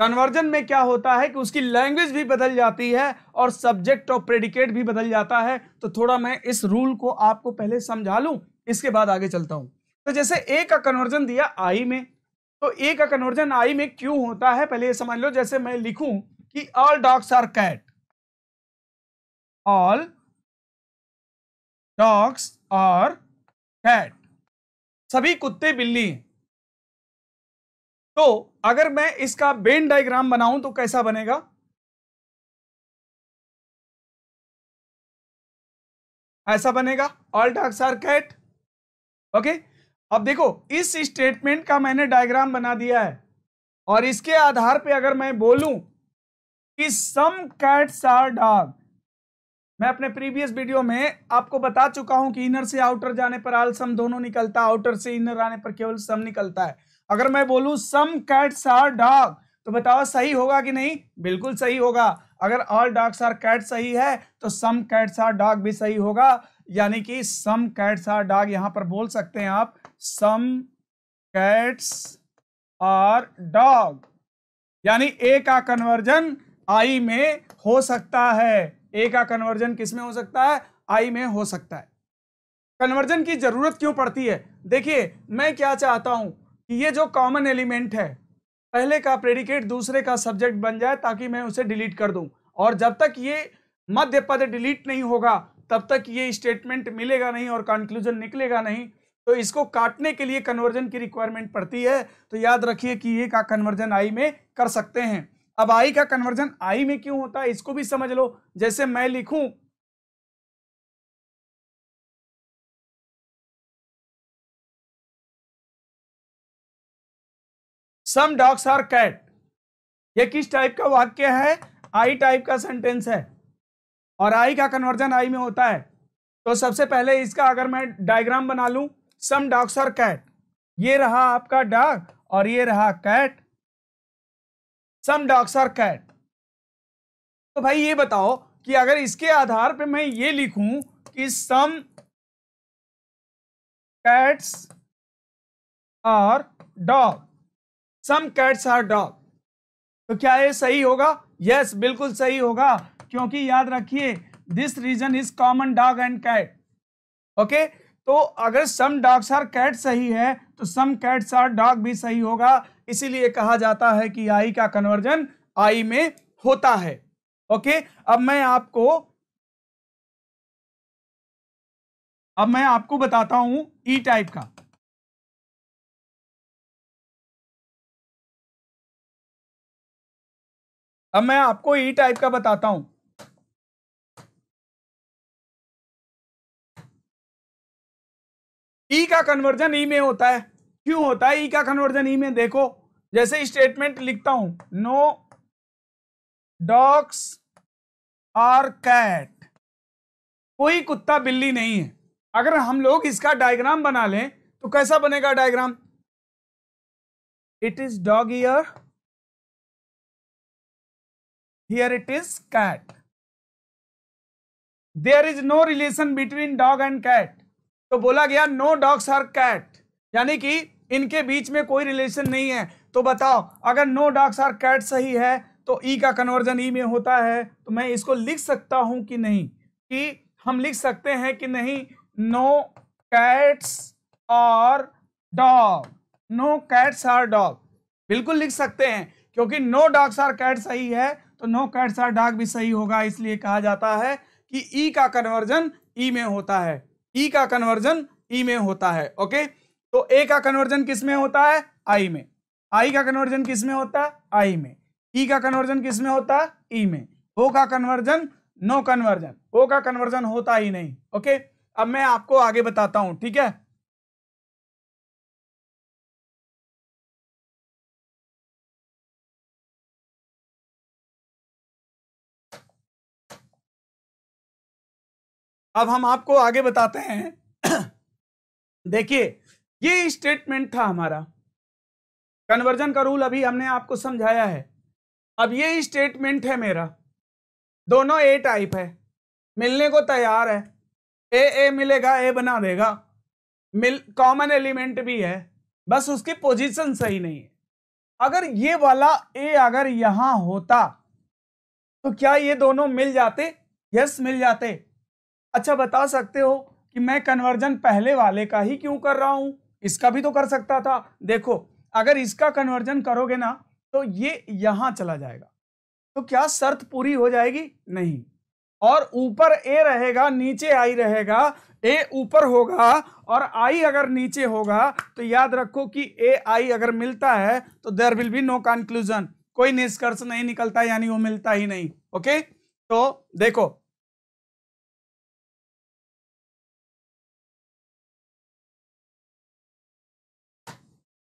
कन्वर्जन में क्या होता है कि उसकी लैंग्वेज भी बदल जाती है और सब्जेक्ट और प्रेडिकेट भी बदल जाता है तो थोड़ा मैं इस रूल को आपको पहले समझा लूं इसके बाद आगे चलता हूं तो जैसे ए का कन्वर्जन दिया आई में तो ए का कन्वर्जन आई में क्यों होता है पहले ये समझ लो जैसे मैं लिखूं कि all dogs are cat all dogs are cat सभी कुत्ते बिल्ली हैं तो अगर मैं इसका बेन डायग्राम बनाऊं तो कैसा बनेगा ऐसा बनेगा all dogs are cat okay अब देखो इस स्टेटमेंट का मैंने डायग्राम बना दिया है और इसके आधार पे अगर मैं बोलूं कि सम कैट्स आर डार्क मैं अपने प्रीवियस वीडियो में आपको बता चुका हूं कि इनर से आउटर जाने पर आल सम दोनों निकलता है आउटर से इनर आने पर केवल सम निकलता है अगर मैं बोलूं सम कैट्स आर डॉग तो बताओ सही होगा कि नहीं बिल्कुल सही होगा अगर ऑल डॉग्स आर कैट सही है तो सम कैट्स आर डॉग भी सही होगा यानी कि सम कैट्स आर डॉग यहां पर बोल सकते हैं आप सम कैट्स आर डॉग यानी ए का कन्वर्जन आई में हो सकता है ए का कन्वर्जन किस में हो सकता है आई में हो सकता है कन्वर्जन की जरूरत क्यों पड़ती है देखिए मैं क्या चाहता हूं कि ये जो कॉमन एलिमेंट है पहले का प्रेडिकेट दूसरे का सब्जेक्ट बन जाए ताकि मैं उसे डिलीट कर दूं और जब तक ये मध्य पद डिलीट नहीं होगा तब तक ये स्टेटमेंट मिलेगा नहीं और कंक्लूजन निकलेगा नहीं तो इसको काटने के लिए कन्वर्जन की रिक्वायरमेंट पड़ती है तो याद रखिए कि ये का कन्वर्जन आई में कर सकते हैं अब आई का कन्वर्जन आई में क्यों होता है इसको भी समझ लो जैसे मैं लिखूं सम डॉग्स आर कैट ये किस टाइप का वाक्य है आई टाइप का सेंटेंस है और आई का कन्वर्जन आई में होता है तो सबसे पहले इसका अगर मैं डायग्राम बना लूं सम डॉग्स आर कैट ये रहा आपका डॉग और ये रहा cat some dogs are cat तो भाई ये बताओ कि अगर इसके आधार पे मैं ये लिखूं कि some cats are dog some cats are dog तो क्या ये सही होगा यस yes, बिल्कुल सही होगा क्योंकि याद रखिए this region is common dog and cat okay तो अगर सम डॉग्स आर कैट सही है तो सम कैट्स आर डॉग भी सही होगा इसीलिए कहा जाता है कि आई का कन्वर्जन आई में होता है ओके okay? अब मैं आपको अब मैं आपको बताता हूं ई टाइप का अब मैं आपको ई e टाइप का बताता हूं ई e का कन्वर्जन ई e में होता है क्यों होता है ई का कन्वर्जन ई में देखो जैसे स्टेटमेंट लिखता हूं नो डॉग्स आर कैट कोई कुत्ता बिल्ली नहीं है अगर हम लोग इसका डायग्राम बना लें तो कैसा बनेगा diagram it is dog here here it is cat there is no relation between dog and cat तो बोला गया नो डॉग्स आर कैट यानी कि इनके बीच में कोई रिलेशन नहीं है तो बताओ अगर नो डॉग्स आर कैट सही है तो ई e का कन्वर्जन ई e में होता है तो मैं इसको लिख सकता हूं कि नहीं कि हम लिख सकते हैं कि नहीं no cats are dog no cats are dog बिल्कुल लिख सकते हैं क्योंकि नो डॉग्स आर कैट सही है तो नो कैट्स आर डाग भी सही होगा इसलिए कहा जाता है कि ई का कन्वर्जन ई में होता है ई का कन्वर्जन ई में होता है ओके तो ए का कन्वर्जन किस में होता है आई में आई का कन्वर्जन किस में होता है आई में ई e का कन्वर्जन किस में होता है ई e में ओ का कन्वर्जन नो कन्वर्जन ओ का कन्वर्जन होता ही नहीं ओके अब मैं आपको आगे बताता हूं ठीक है अब हम आपको आगे बताते हैं देखिए ये स्टेटमेंट था हमारा कन्वर्जन का रूल अभी हमने आपको समझाया है अब ये स्टेटमेंट है मेरा दोनों ए टाइप है मिलने को तैयार है ए ए मिलेगा ए बना देगा मिल कॉमन एलिमेंट भी है बस उसकी पोजीशन सही नहीं है अगर ये वाला ए अगर यहां होता तो क्या ये दोनों मिल जाते यस मिल जाते अच्छा बता सकते हो कि मैं कन्वर्जन पहले वाले का ही क्यों कर रहा हूं इसका भी तो कर सकता था देखो अगर इसका कन्वर्जन करोगे ना तो ये यहां चला जाएगा तो क्या शर्त पूरी हो जाएगी नहीं और ऊपर ए रहेगा नीचे आई रहेगा ए ऊपर होगा और आई अगर नीचे होगा तो याद रखो कि ए आई अगर मिलता है तो there will be no conclusion कोई निष्कर्ष नहीं निकलता यानी वो मिलता ही नहीं ओके तो देखो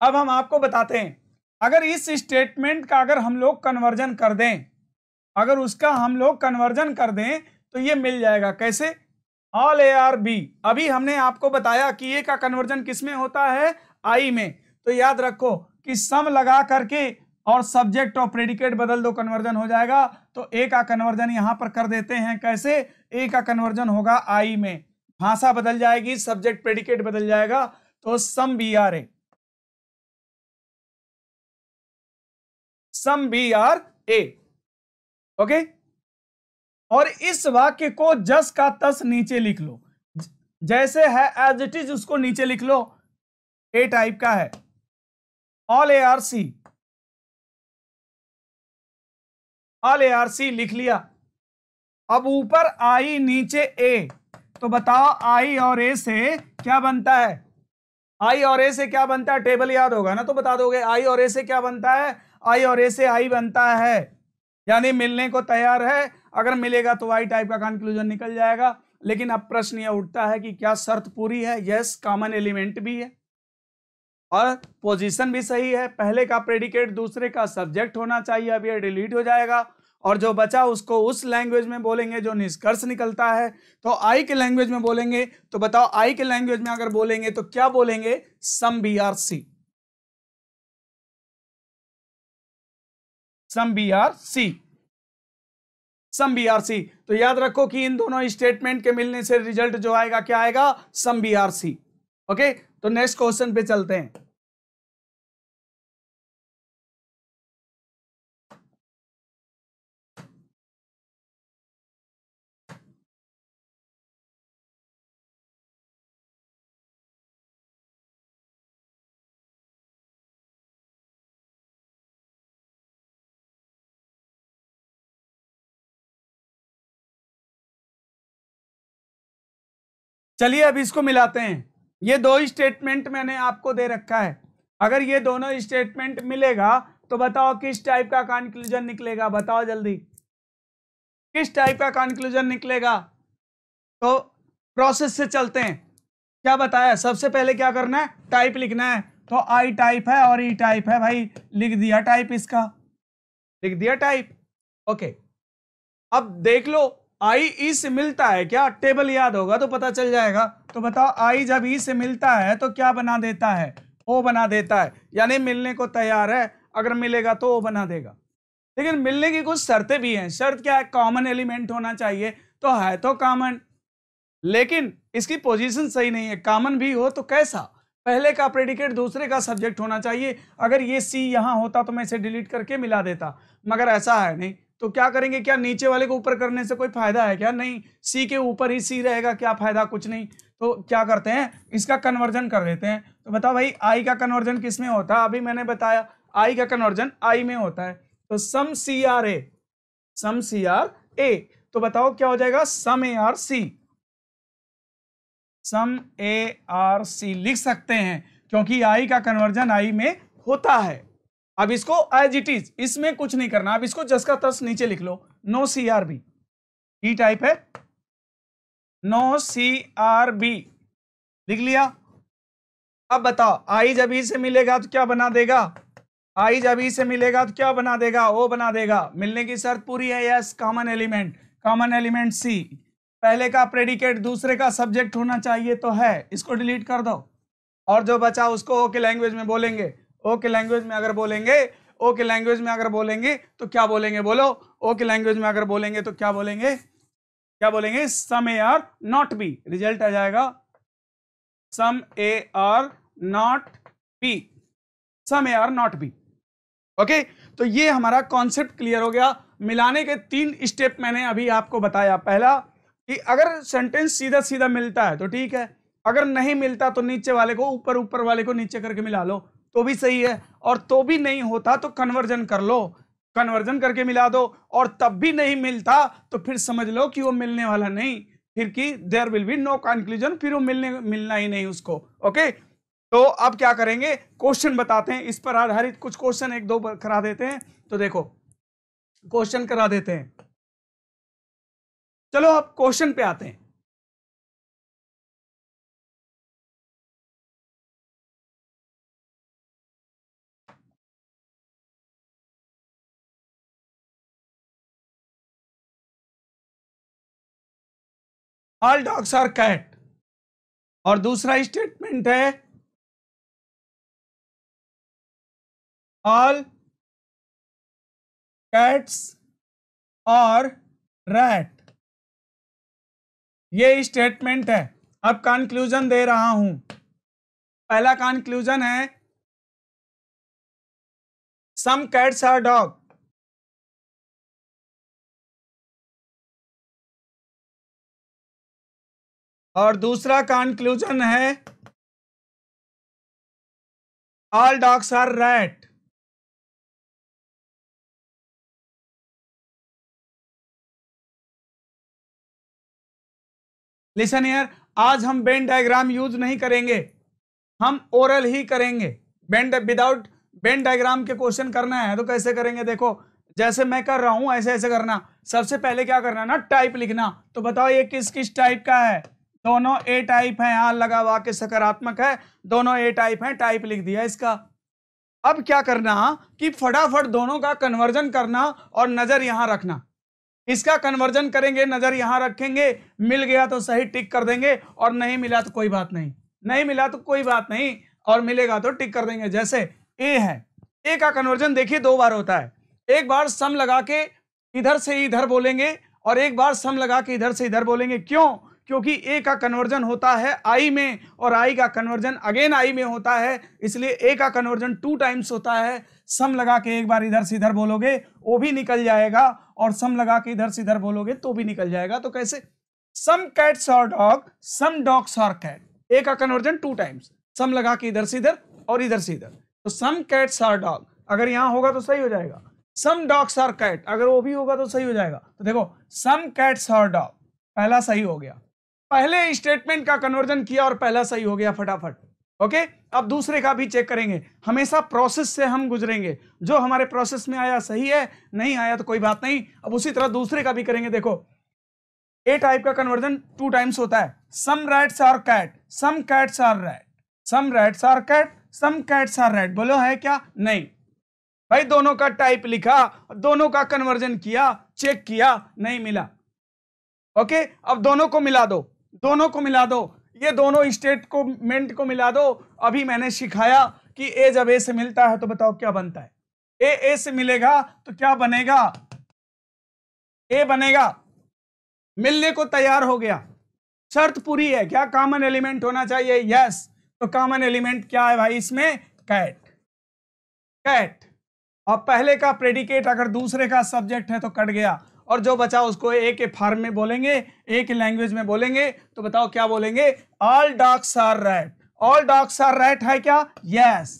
अब हम आपको बताते हैं अगर इस स्टेटमेंट का अगर हम लोग कन्वर्जन कर दें अगर उसका हम लोग कन्वर्जन कर दें तो ये मिल जाएगा कैसे ऑल ए आर बी अभी हमने आपको बताया कि ए का कन्वर्जन किस में होता है आई में तो याद रखो कि सम लगा करके और सब्जेक्ट और प्रेडिकेट बदल दो कन्वर्जन हो जाएगा तो ए का कन्वर्जन यहाँ पर कर देते हैं कैसे ए का कन्वर्जन होगा आई में भाषा बदल जाएगी सब्जेक्ट प्रेडिकेट बदल जाएगा तो some B are A some B are A okay और इस वाक्य को जस का तस नीचे लिख लो जैसे है एज इट इज उसको नीचे लिख लो ए टाइप का है all A are C all A are C लिख लिया अब ऊपर आई नीचे ए तो बताओ आई और ए से क्या बनता है आई और ए से क्या बनता है टेबल याद होगा ना तो बता दोगे आई और ए से क्या बनता है आई और ए से आई बनता है यानी मिलने को तैयार है अगर मिलेगा तो वाई टाइप का कंक्लूजन निकल जाएगा लेकिन अब प्रश्न यह उठता है कि क्या शर्त पूरी है यस कॉमन एलिमेंट भी है और पोजीशन भी सही है पहले का प्रेडिकेट दूसरे का सब्जेक्ट होना चाहिए अब यह डिलीट हो जाएगा और जो बचा उसको उस लैंग्वेज में बोलेंगे जो निष्कर्ष निकलता है तो आई के लैंग्वेज में बोलेंगे तो बताओ आई के लैंग्वेज में अगर बोलेंगे तो क्या बोलेंगे some B are C some B are C some B are C तो याद रखो कि इन दोनों स्टेटमेंट के मिलने से रिजल्ट जो आएगा क्या आएगा some B are C okay तो नेक्स्ट क्वेश्चन पे चलते हैं चलिए अब इसको मिलाते हैं ये दो स्टेटमेंट मैंने आपको दे रखा है अगर ये दोनों स्टेटमेंट मिलेगा तो बताओ किस टाइप का कंक्लूजन निकलेगा बताओ जल्दी किस टाइप का कंक्लूजन निकलेगा तो प्रोसेस से चलते हैं क्या बताया सबसे पहले क्या करना है टाइप लिखना है तो आई टाइप है और ई e टाइप है भाई लिख दिया टाइप इसका लिख दिया टाइप ओके अब देख लो आई ई e से मिलता है क्या टेबल याद होगा तो पता चल जाएगा तो बताओ आई जब ई e से मिलता है तो क्या बना देता है ओ बना देता है यानी मिलने को तैयार है अगर मिलेगा तो ओ बना देगा लेकिन मिलने की कुछ शर्तें भी हैं शर्त क्या है कॉमन एलिमेंट होना चाहिए तो है तो कॉमन लेकिन इसकी पोजीशन सही नहीं है कॉमन भी हो तो कैसा पहले का प्रेडिकेट दूसरे का सब्जेक्ट होना चाहिए अगर ये सी यहाँ होता तो मैं इसे डिलीट करके मिला देता मगर ऐसा है नहीं तो क्या करेंगे क्या नीचे वाले को ऊपर करने से कोई फायदा है क्या नहीं सी के ऊपर ही सी रहेगा क्या फायदा कुछ नहीं तो क्या करते हैं इसका कन्वर्जन कर देते हैं तो बताओ भाई आई का कन्वर्जन किस में होता है अभी मैंने बताया आई का कन्वर्जन आई में होता है तो some C are A some C are ए तो बताओ क्या हो जाएगा some A are C some A are C लिख सकते हैं क्योंकि आई का कन्वर्जन आई में होता है अब इसको एज इट इज इसमें कुछ नहीं करना अब इसको जस का तस नीचे लिख लो no C are B E type है नो सी आर बी लिख लिया अब बताओ आई जब ई e से मिलेगा तो क्या बना देगा आई जब ई e से मिलेगा तो क्या बना देगा ओ बना देगा मिलने की शर्त पूरी है yes common element common element C पहले का प्रेडिकेट दूसरे का सब्जेक्ट होना चाहिए तो है इसको डिलीट कर दो और जो बचा उसको ओके लैंग्वेज में बोलेंगे ओके लैंग्वेज में अगर बोलेंगे ओके लैंग्वेज में अगर बोलेंगे तो क्या बोलेंगे बोलो ओके लैंग्वेज में अगर बोलेंगे तो क्या बोलेंगे क्या बोलेंगे some A are not B result आ जाएगा some A are not B some A are not B okay तो ये हमारा कॉन्सेप्ट क्लियर हो गया मिलाने के तीन स्टेप मैंने अभी आपको बताया पहला कि अगर सेंटेंस सीधा सीधा मिलता है तो ठीक है अगर नहीं मिलता तो नीचे वाले को ऊपर ऊपर वाले को नीचे करके मिला लो तो भी सही है और तो भी नहीं होता तो कन्वर्जन कर लो कन्वर्जन करके मिला दो और तब भी नहीं मिलता तो फिर समझ लो कि वो मिलने वाला नहीं फिर कि there will be no conclusion फिर वो मिलने मिलना ही नहीं उसको ओके तो अब क्या करेंगे क्वेश्चन बताते हैं इस पर आधारित कुछ क्वेश्चन एक दो करा देते हैं तो देखो क्वेश्चन करा देते हैं चलो आप क्वेश्चन पे आते हैं ऑल डॉग्स आर कैट और दूसरा स्टेटमेंट है ऑल कैट्स और रैट ये स्टेटमेंट है अब कंक्लूजन दे रहा हूं पहला कंक्लूजन है सम कैट्स आर डॉग और दूसरा कंक्लूजन है all dogs are rat listen यार आज हम बेन डायग्राम यूज नहीं करेंगे हम ओरल ही करेंगे बेंड विदाउट बेन डायग्राम के क्वेश्चन करना है तो कैसे करेंगे देखो जैसे मैं कर रहा हूं ऐसे ऐसे करना सबसे पहले क्या करना ना टाइप लिखना तो बताओ ये किस किस टाइप का है दोनों ए टाइप हैं यहां लगा वाक्य सकारात्मक है दोनों ए टाइप हैं टाइप लिख दिया इसका अब क्या करना कि फटाफट दोनों का कन्वर्जन करना और नजर यहां रखना इसका कन्वर्जन करेंगे नजर यहां रखेंगे मिल गया तो सही टिक कर देंगे और नहीं मिला तो कोई बात नहीं नहीं मिला तो कोई बात नहीं और मिलेगा तो टिक कर देंगे जैसे ए है ए का कन्वर्जन देखिए दो बार होता है एक बार सम लगा के इधर से इधर बोलेंगे और एक बार सम लगा के इधर से इधर बोलेंगे क्यों क्योंकि ए का कन्वर्जन होता है आई में और आई का कन्वर्जन अगेन आई में होता है इसलिए ए का कन्वर्जन टू टाइम्स होता है सम लगा के एक बार इधर से इधर बोलोगे वो भी निकल जाएगा और सम लगा के इधर से इधर बोलोगे तो भी निकल जाएगा तो कैसे some cats are dog some dogs are cat A का कन्वर्जन टू टाइम्स सम लगा के इधर से इधर और इधर से इधर तो सम कैट्स और डॉग अगर यहां होगा तो सही हो जाएगा सम डॉग्स और कैट अगर वो भी होगा तो सही हो जाएगा तो देखो सम कैट्स और डॉग पहला सही हो गया पहले स्टेटमेंट का कन्वर्जन किया और पहला सही हो गया फटाफट ओके अब दूसरे का भी चेक करेंगे हमेशा प्रोसेस से हम गुजरेंगे जो हमारे प्रोसेस में आया सही है नहीं आया तो कोई बात नहीं अब उसी तरह दूसरे का भी करेंगे देखो ए टाइप का कन्वर्जन टू टाइम्स होता है some rats are cat some cats are rat some rats are cat some cats are rat बोलो है क्या नहीं भाई दोनों का टाइप लिखा दोनों का कन्वर्जन किया चेक किया नहीं मिला ओके अब दोनों को मिला दो दोनों को मिला दो ये दोनों स्टेट को मेंट को मिला दो अभी मैंने सिखाया कि ए जब ए से मिलता है तो बताओ क्या बनता है ए ए से मिलेगा तो क्या बनेगा ए बनेगा मिलने को तैयार हो गया शर्त पूरी है क्या कॉमन एलिमेंट होना चाहिए यस तो कॉमन एलिमेंट क्या है भाई इसमें कैट कैट और पहले का प्रेडिकेट अगर दूसरे का सब्जेक्ट है तो कट गया और जो बचा उसको एक फार्म में बोलेंगे एक लैंग्वेज में बोलेंगे तो बताओ क्या बोलेंगे all dogs are right all dogs are right है क्या yes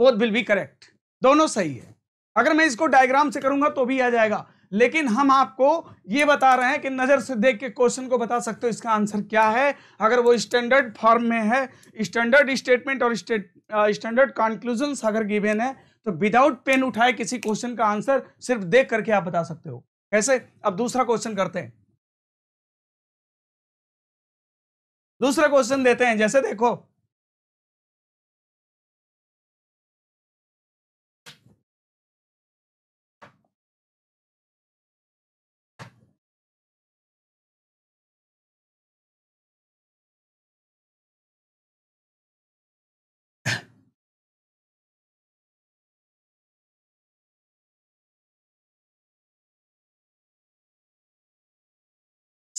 both will be correct दोनों सही है अगर मैं इसको डायग्राम से करूंगा तो भी आ जाएगा लेकिन हम आपको ये बता रहे हैं कि नज़र से देख के क्वेश्चन को बता सकते हो इसका आंसर क्या है अगर वो स्टैंडर्ड फॉर्म में है स्टैंडर्ड स्टेटमेंट और स्टैंडर्ड कंक्लूजन अगर गिवेन है तो विदाउट पेन उठाए किसी क्वेश्चन का आंसर सिर्फ देख करके आप बता सकते हो ऐसे अब दूसरा क्वेश्चन करते हैं दूसरा क्वेश्चन देते हैं जैसे देखो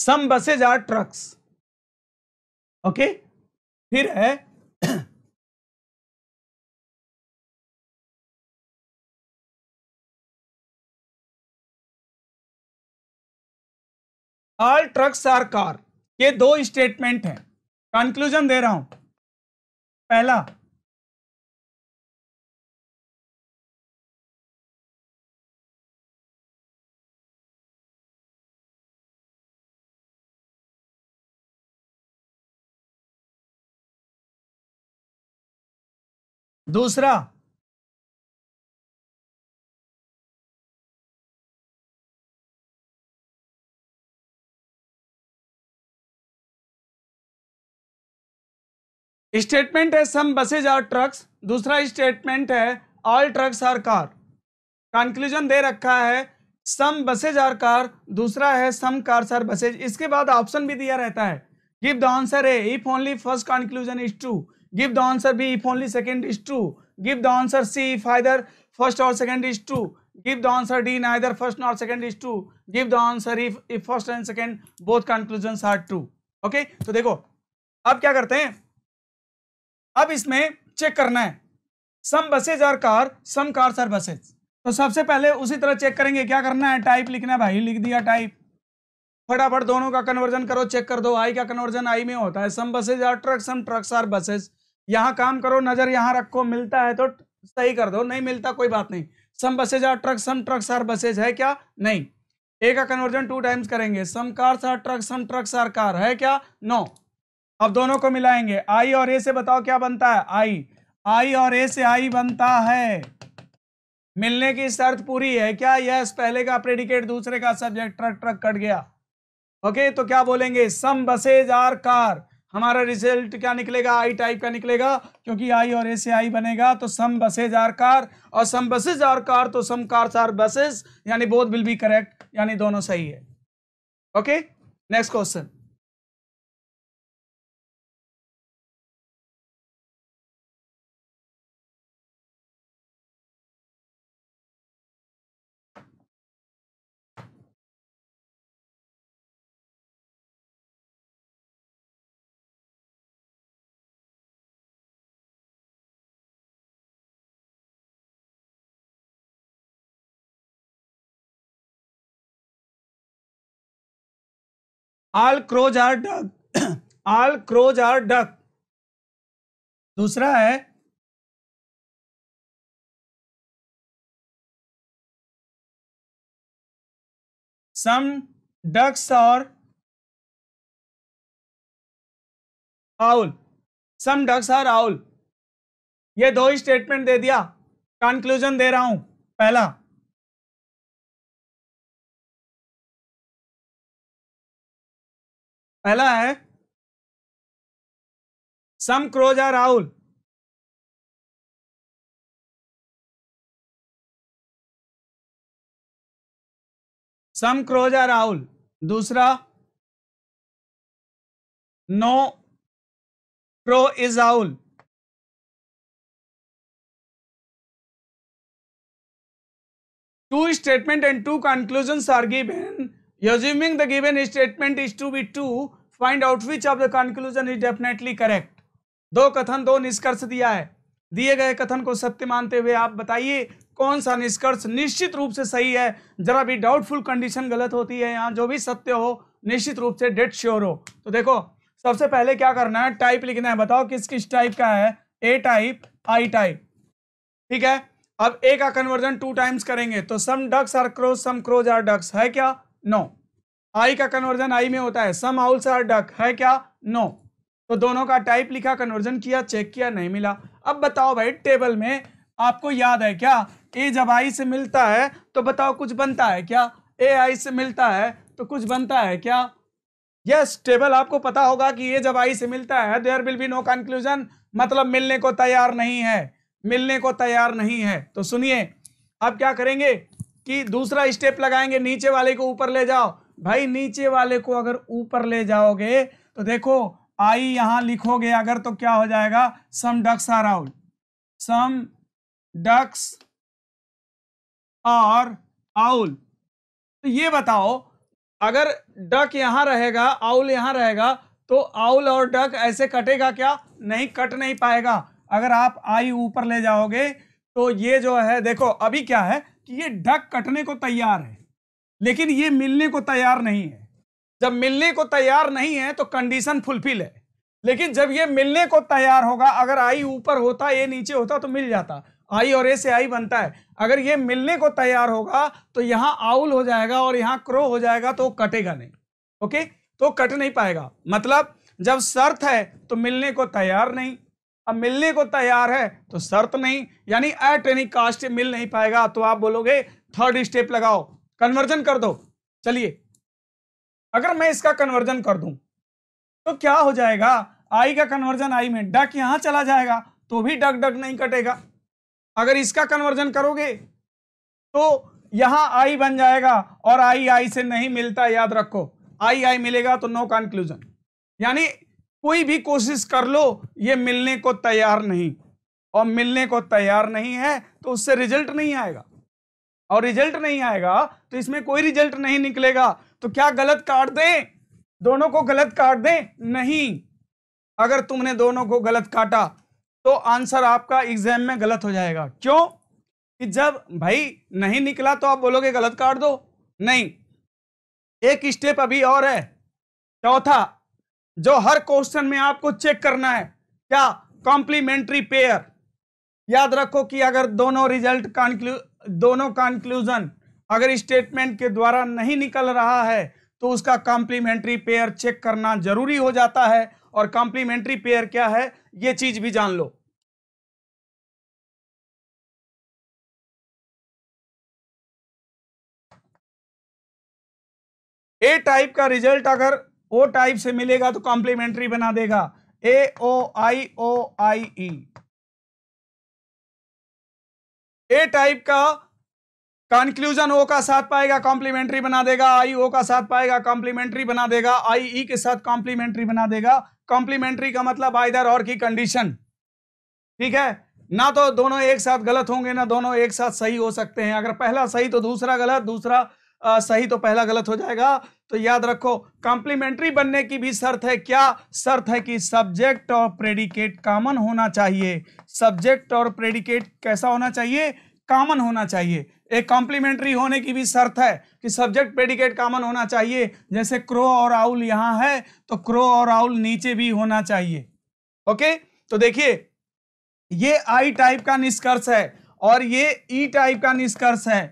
some buses are trucks okay फिर है ऑल ट्रक्स आर कार ये दो स्टेटमेंट हैं कंक्लूजन दे रहा हूं पहला दूसरा स्टेटमेंट है सम बसेज आर ट्रक्स दूसरा स्टेटमेंट है all trucks are car conclusion दे रखा है सम बसेज आर कार दूसरा है सम कार्स आर बसेज इसके बाद ऑप्शन भी दिया रहता है give the answer A if only first conclusion is true give the answer B if only second is true give the answer C if either first or second is true give the answer D neither first nor second is true give the answer if if first and second both conclusion are true okay तो देखो अब क्या करते हैं अब इसमें check करना है some buses are car some cars are buses तो सबसे पहले उसी तरह चेक करेंगे क्या करना है टाइप लिखना है भाई लिख दिया टाइप फटाफट दोनों का कन्वर्जन करो चेक कर दो आई का कन्वर्जन आई में होता है some buses are truck some trucks are buses यहाँ काम करो नजर यहाँ रखो मिलता है तो सही कर दो नहीं मिलता कोई बात नहीं some buses are truck some trucks are buses है क्या नहीं ए का कन्वर्जन टू टाइम्स करेंगे some cars are truck some trucks are car है क्या नो अब दोनों को मिलाएंगे आई और ए से बताओ क्या बनता है आई आई और ए से आई बनता है मिलने की शर्त पूरी है क्या यस पहले का प्रेडिकेट दूसरे का सब्जेक्ट ट्रक ट्रक कट गया ओके तो क्या बोलेंगे सम बसेज आर कार हमारा रिजल्ट क्या निकलेगा आई टाइप का निकलेगा क्योंकि आई और ए से आई बनेगा तो सम बसेज आर कार और सम बसेज आर कार तो सम कार्स आर बसेज यानी बोथ विल बी करेक्ट यानी दोनों सही है okay next question all crows are duck all crows are duck दूसरा है some ducks are owl some ducks are owl ये दो ही स्टेटमेंट दे दिया कंक्लूजन दे रहा हूं पहला पहला है some crows are owl some crows are owl दूसरा no crow is owl two statement and two conclusion are given assuming the given statement is to be true find out which of the conclusion is definitely correct दो कथन दो निष्कर्ष दिया है दिए गए कथन को सत्य मानते हुए आप बताइए कौन सा निष्कर्ष निश्चित रूप से सही है जरा भी डाउटफुल कंडीशन गलत होती है यहाँ जो भी सत्य हो निश्चित रूप से डेट श्योर हो तो देखो सबसे पहले क्या करना है टाइप लिखना है बताओ किस किस टाइप का है ए टाइप आई टाइप ठीक है अब ए का कन्वर्जन टू टाइम्स करेंगे तो some ducks are crows some crows are ducks है क्या नो आई का कन्वर्जन आई में होता है सम आउल्स आर डक है क्या नो no. तो दोनों का टाइप लिखा कन्वर्जन किया चेक किया नहीं मिला अब बताओ भाई टेबल में आपको याद है क्या ए जब आई से मिलता है तो बताओ कुछ बनता है क्या ए आई से मिलता है तो कुछ बनता है क्या यस टेबल आपको पता होगा कि ये जब आई से मिलता है there will be no conclusion मतलब मिलने को तैयार नहीं है मिलने को तैयार नहीं है तो सुनिए आप क्या करेंगे कि दूसरा स्टेप लगाएंगे नीचे वाले को ऊपर ले जाओ भाई नीचे वाले को अगर ऊपर ले जाओगे तो देखो आई यहां लिखोगे अगर तो क्या हो जाएगा some ducks are out some ducks are owl तो ये बताओ अगर डक यहां रहेगा आउल यहां रहेगा तो आउल और डक ऐसे कटेगा क्या नहीं कट नहीं पाएगा अगर आप आई ऊपर ले जाओगे तो ये जो है देखो अभी क्या है कि ये ढक कटने को तैयार है लेकिन ये मिलने को तैयार नहीं है जब मिलने को तैयार नहीं है तो कंडीशन फुलफिल है लेकिन जब ये मिलने को तैयार होगा अगर आई ऊपर होता ये नीचे होता तो मिल जाता आई और ए से आई बनता है अगर ये मिलने को तैयार होगा तो यहां आउल हो जाएगा और यहां क्रो हो जाएगा तो कटेगा नहीं ओके तो कट नहीं पाएगा मतलब जब शर्त है तो मिलने को तैयार नहीं अब मिलने को तैयार है तो शर्त नहीं यानी एट एनी कास्ट मिल नहीं पाएगा तो आप बोलोगे थर्ड स्टेप लगाओ कन्वर्जन कर दो चलिए अगर मैं इसका कन्वर्जन कर दूं तो क्या हो जाएगा आई का कन्वर्जन आई में डक यहां चला जाएगा तो भी डक डक नहीं कटेगा अगर इसका कन्वर्जन करोगे तो यहां आई बन जाएगा और आई आई से नहीं मिलता याद रखो आई आई मिलेगा तो नो कंक्लूजन यानी कोई भी कोशिश कर लो ये मिलने को तैयार नहीं और मिलने को तैयार नहीं है तो उससे रिजल्ट नहीं आएगा और रिजल्ट नहीं आएगा तो इसमें कोई रिजल्ट नहीं निकलेगा तो क्या गलत काट दें दोनों को गलत काट दें नहीं अगर तुमने दोनों को गलत काटा तो आंसर आपका एग्जाम में गलत हो जाएगा क्यों कि जब भाई नहीं निकला तो आप बोलोगे गलत काट दो नहीं एक स्टेप अभी और है चौथा जो हर क्वेश्चन में आपको चेक करना है क्या कॉम्प्लीमेंट्री पेयर याद रखो कि अगर दोनों रिजल्ट कॉन्क्लू दोनों कॉन्क्लूजन अगर स्टेटमेंट के द्वारा नहीं निकल रहा है तो उसका कॉम्प्लीमेंट्री पेयर चेक करना जरूरी हो जाता है और कॉम्प्लीमेंट्री पेयर क्या है ये चीज भी जान लो ए टाइप का रिजल्ट अगर ओ टाइप से मिलेगा तो कॉम्प्लीमेंट्री बना देगा ए ओ आई ओ आई ई ए टाइप का कंक्लूजन ओ का साथ पाएगा कॉम्प्लीमेंट्री बना देगा आई ओ का साथ पाएगा कॉम्प्लीमेंट्री बना देगा आई ई के साथ कॉम्प्लीमेंट्री बना देगा कॉम्प्लीमेंट्री का मतलब आइदर और की कंडीशन ठीक है ना तो दोनों एक साथ गलत होंगे ना दोनों एक साथ सही हो सकते हैं अगर पहला सही तो दूसरा गलत दूसरा आ, सही तो पहला गलत हो जाएगा तो याद रखो कॉम्प्लीमेंट्री बनने की भी शर्त है क्या शर्त है कि सब्जेक्ट और प्रेडिकेट कॉमन होना चाहिए सब्जेक्ट और प्रेडिकेट कैसा होना चाहिए कॉमन होना चाहिए एक कॉम्प्लीमेंट्री होने की भी शर्त है कि सब्जेक्ट प्रेडिकेट कॉमन होना चाहिए जैसे क्रो और आउल यहां है तो क्रो और आउल नीचे भी होना चाहिए ओके तो देखिए ये आई टाइप का निष्कर्ष है और ये ई टाइप का निष्कर्ष है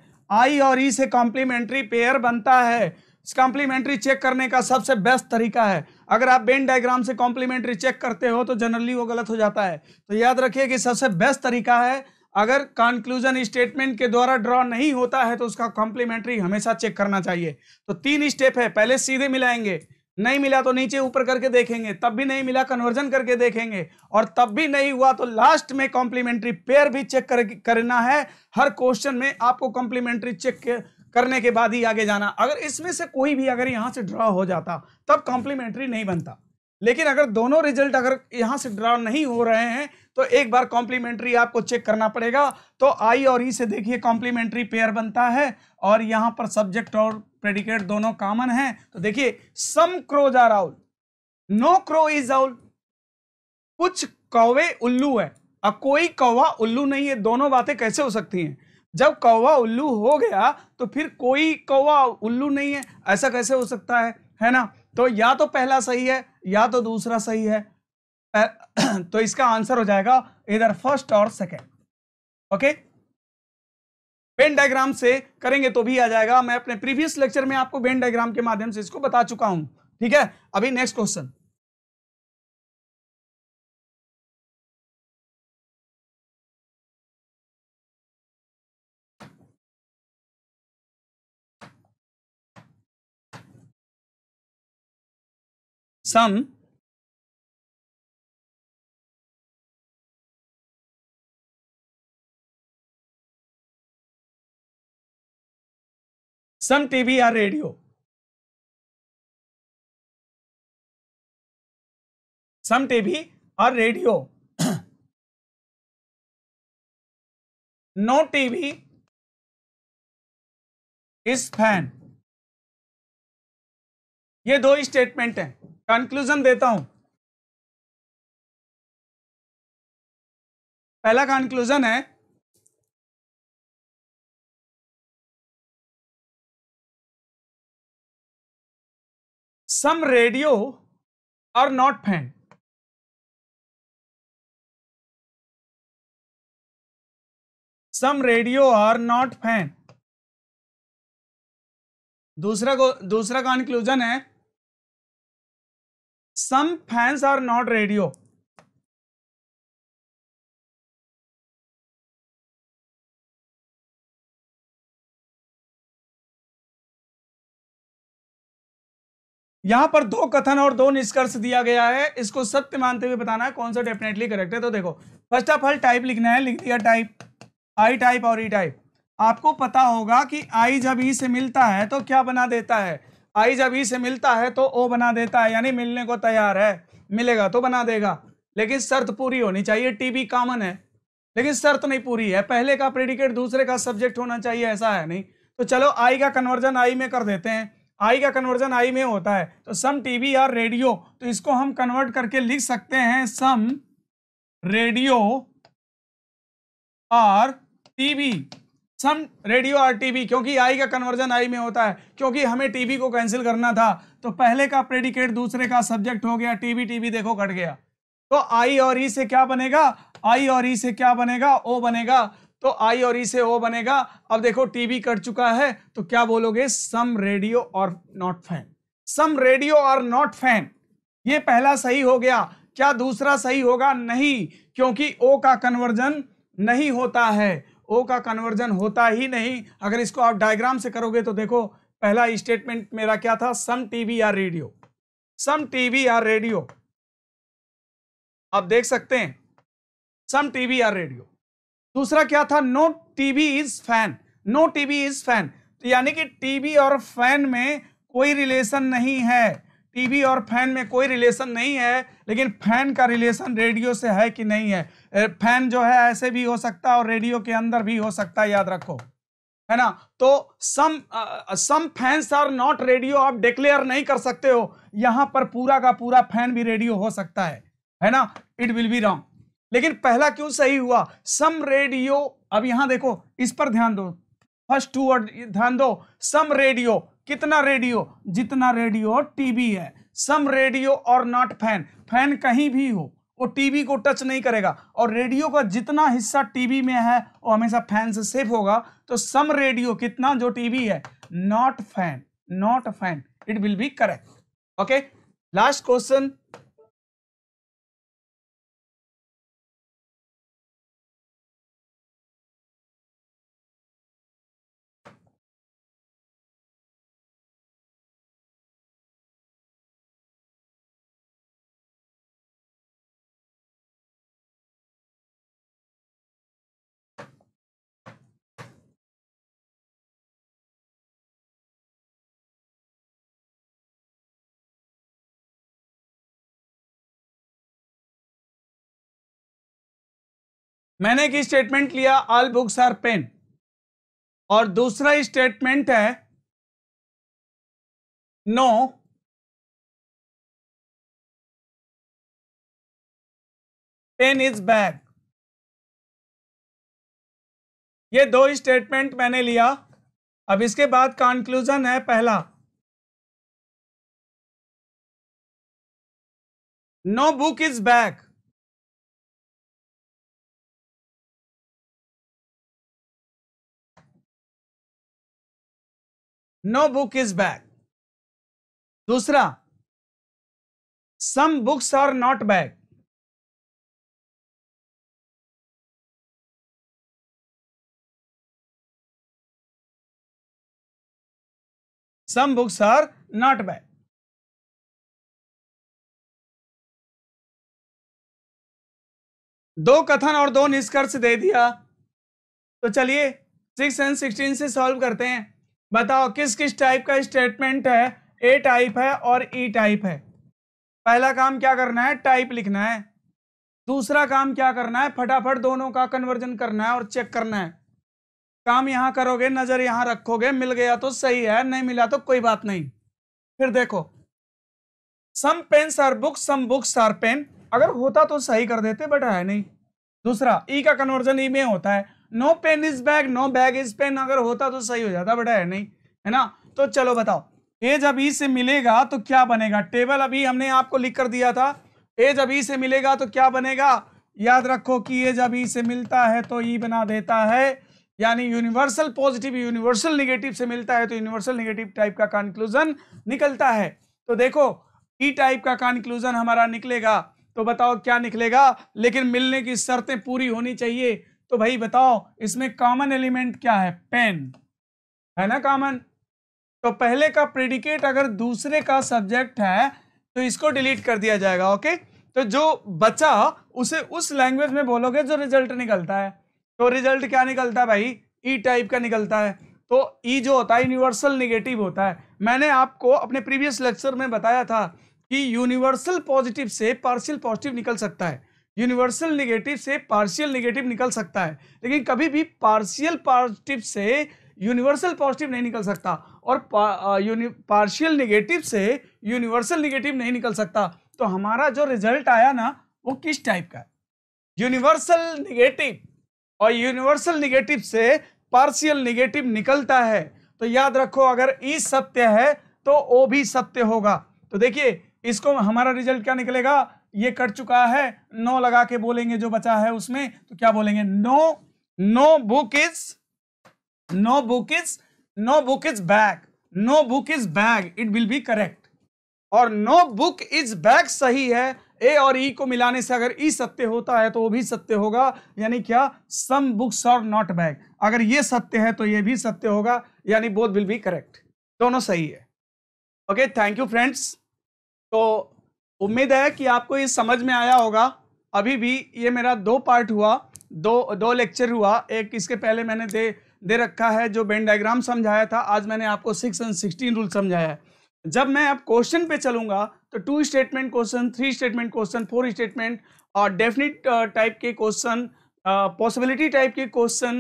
आई और ई से कॉम्प्लीमेंट्री पेयर बनता है कॉम्प्लीमेंट्री चेक करने का सबसे बेस्ट तरीका है अगर आप बेन डायग्राम से कॉम्प्लीमेंट्री चेक करते हो तो जनरली वो गलत हो जाता है तो याद रखिए कि सबसे बेस्ट तरीका है अगर कंक्लूजन स्टेटमेंट के द्वारा ड्रॉ नहीं होता है तो उसका कॉम्प्लीमेंट्री हमेशा चेक करना चाहिए तो तीन स्टेप है पहले सीधे मिलाएंगे नहीं मिला तो नीचे ऊपर करके देखेंगे तब भी नहीं मिला कन्वर्जन करके देखेंगे और तब भी नहीं हुआ तो लास्ट में कॉम्प्लीमेंट्री पेयर भी चेक कर, करना है हर क्वेश्चन में आपको कॉम्प्लीमेंट्री चेक करने के बाद ही आगे जाना अगर इसमें से कोई भी अगर यहाँ से ड्रॉ हो जाता तब कॉम्प्लीमेंट्री नहीं बनता लेकिन अगर दोनों रिजल्ट अगर यहाँ से ड्रा नहीं हो रहे हैं तो एक बार कॉम्प्लीमेंट्री आपको चेक करना पड़ेगा तो आई और ई e से देखिए कॉम्प्लीमेंट्री पेयर बनता है और यहाँ पर सब्जेक्ट और प्रेडिकेट दोनों कॉमन है तो देखिए some crows are owl no crow is owl कुछ कौवे उल्लू है अब कोई कौवा उल्लू नहीं है दोनों बातें कैसे हो सकती हैं जब कौवा उल्लू हो गया तो फिर कोई कौवा उल्लू नहीं है ऐसा कैसे हो सकता है है ना तो या तो पहला सही है या तो दूसरा सही है तो इसका आंसर हो जाएगा इधर first or second okay Ben diagram से करेंगे तो भी आ जाएगा मैं अपने प्रीवियस लेक्चर में आपको बेन डायग्राम के माध्यम से इसको बता चुका हूं ठीक है अभी next question some some tv or radio some tv or radio no tv is fan ये दो स्टेटमेंट हैं कंक्लूजन देता हूं पहला कंक्लूजन है some radio are not fan some radio are not fan दूसरा को दूसरा कंक्लूजन है some fans are not radio यहां पर दो कथन और दो निष्कर्ष दिया गया है इसको सत्य मानते हुए बताना है कौन सा डेफिनेटली करेक्ट है तो देखो फर्स्ट ऑफ ऑल टाइप लिखना है लिख दिया टाइप आई टाइप और ई e टाइप आपको पता होगा कि आई जब ई e से मिलता है तो क्या बना देता है आई जब ई e से मिलता है तो ओ बना देता है यानी मिलने को तैयार है मिलेगा तो बना देगा लेकिन शर्त पूरी होनी चाहिए टी बी कॉमन है लेकिन शर्त नहीं पूरी है पहले का प्रेडिकेट दूसरे का सब्जेक्ट होना चाहिए ऐसा है नहीं तो चलो आई का कन्वर्जन आई में कर देते हैं आई का कन्वर्जन आई में होता है तो सम टीवी या रेडियो तो इसको हम कन्वर्ट करके लिख सकते हैं some radio are TV some radio are TV क्योंकि आई का कन्वर्जन आई में होता है क्योंकि हमें टीवी को कैंसिल करना था तो पहले का प्रेडिकेट दूसरे का सब्जेक्ट हो गया टीवी टीवी देखो कट गया तो आई और ई e से क्या बनेगा आई और ई e से क्या बनेगा ओ बनेगा तो आई और ई से ओ बनेगा अब देखो टीवी कट चुका है तो क्या बोलोगे some radio are not fan some radio are not fan ये पहला सही हो गया क्या दूसरा सही होगा नहीं क्योंकि ओ का कन्वर्जन नहीं होता है ओ का कन्वर्जन होता ही नहीं अगर इसको आप डायग्राम से करोगे तो देखो पहला स्टेटमेंट मेरा क्या था सम टीवी या रेडियो सम टीवी या रेडियो आप देख सकते हैं सम टीवी या रेडियो दूसरा क्या था no TV is fan no TV is fan तो यानी कि टीवी और फैन में कोई रिलेशन नहीं है टीवी और फैन में कोई रिलेशन नहीं है लेकिन फैन का रिलेशन रेडियो से है कि नहीं है फैन जो है ऐसे भी हो सकता है और रेडियो के अंदर भी हो सकता है याद रखो है ना तो some some fans are not radio आप डिक्लेयर नहीं कर सकते हो यहां पर पूरा का पूरा फैन भी रेडियो हो सकता है है ना इट विल बी रॉन्ग लेकिन पहला क्यों सही हुआ सम रेडियो अब यहां देखो इस पर ध्यान दो फर्स्ट टू वर्ड ध्यान दो सम रेडियो कितना रेडियो जितना रेडियो टीवी है some radio are not fan fan कहीं भी हो वो टीवी को टच नहीं करेगा और रेडियो का जितना हिस्सा टीवी में है वो हमेशा फैन से सेफ होगा तो सम रेडियो कितना जो टीवी है not fan not fan it will be correct okay last question मैंने एक स्टेटमेंट लिया ऑल बुक्स आर पेन और दूसरा स्टेटमेंट है नो पेन इज बैग ये दो स्टेटमेंट मैंने लिया अब इसके बाद कंक्लूजन है पहला no book is back no book is bag दूसरा some books are not bag some books are not bag दो कथन और दो निष्कर्ष दे दिया तो चलिए सिक्स एंड सिक्सटीन से सॉल्व करते हैं बताओ किस किस टाइप का स्टेटमेंट है ए टाइप है और ई e टाइप है पहला काम क्या करना है टाइप लिखना है दूसरा काम क्या करना है फटाफट दोनों का कन्वर्जन करना है और चेक करना है काम यहाँ करोगे नज़र यहाँ रखोगे मिल गया तो सही है नहीं मिला तो कोई बात नहीं फिर देखो some pen sir book some book sir pen अगर होता तो सही कर देते बट है नहीं दूसरा ई e का कन्वर्जन ई e में होता है no pen is bag no bag is pen अगर होता तो सही हो जाता बेटा है नहीं है ना तो चलो बताओ ए जब ई e से मिलेगा तो क्या बनेगा टेबल अभी हमने आपको लिख कर दिया था ए जब ई e से मिलेगा तो क्या बनेगा याद रखो कि ए जब ई e से मिलता है तो ई बना देता है यानी यूनिवर्सल पॉजिटिव यूनिवर्सल निगेटिव से मिलता है तो यूनिवर्सल निगेटिव टाइप का कंक्लूजन निकलता है तो देखो ई टाइप का कंक्लूजन हमारा निकलेगा तो बताओ क्या निकलेगा लेकिन मिलने की शर्तें पूरी होनी चाहिए तो भाई बताओ इसमें कॉमन एलिमेंट क्या है पेन है ना कॉमन तो पहले का प्रेडिकेट अगर दूसरे का सब्जेक्ट है तो इसको डिलीट कर दिया जाएगा ओके तो जो बचा उसे उस लैंग्वेज में बोलोगे जो रिजल्ट निकलता है तो रिजल्ट क्या निकलता है भाई ई e टाइप का निकलता है तो ई e जो होता है यूनिवर्सल निगेटिव होता है मैंने आपको अपने प्रीवियस लेक्चर में बताया था कि यूनिवर्सल पॉजिटिव से पार्शियल पॉजिटिव निकल सकता है यूनिवर्सल निगेटिव से पार्शियल निगेटिव निकल सकता है लेकिन कभी भी पार्शियल पॉजिटिव से यूनिवर्सल पॉजिटिव नहीं निकल सकता और पार्शियल निगेटिव से यूनिवर्सल निगेटिव नहीं निकल सकता तो हमारा जो रिजल्ट आया ना वो किस टाइप का है यूनिवर्सल निगेटिव और यूनिवर्सल निगेटिव से पार्शियल निगेटिव निकलता है तो याद रखो अगर ई सत्य है तो ओ भी सत्य होगा तो देखिए इसको हमारा रिजल्ट क्या निकलेगा ये कट चुका है नो लगा के बोलेंगे जो बचा है उसमें तो क्या बोलेंगे no no book is no book is no book is bag no book is bag it will be correct और नो बुक इज बैग सही है ए और ई e को मिलाने से अगर ई e सत्य होता है तो वो भी सत्य होगा यानी क्या some books are not bag अगर ये सत्य है तो ये भी सत्य होगा यानी बोथ विल बी करेक्ट दोनों सही है ओके थैंक यू फ्रेंड्स तो उम्मीद है कि आपको ये समझ में आया होगा अभी भी ये मेरा दो पार्ट हुआ दो दो लेक्चर हुआ एक इसके पहले मैंने दे दे रखा है जो बेन डायग्राम समझाया था आज मैंने आपको सिक्स एंड सिक्सटीन रूल समझाया है जब मैं अब क्वेश्चन पे चलूंगा तो two statement question three statement question four statement और डेफिनेट टाइप uh, के क्वेश्चन पॉसिबिलिटी टाइप के क्वेश्चन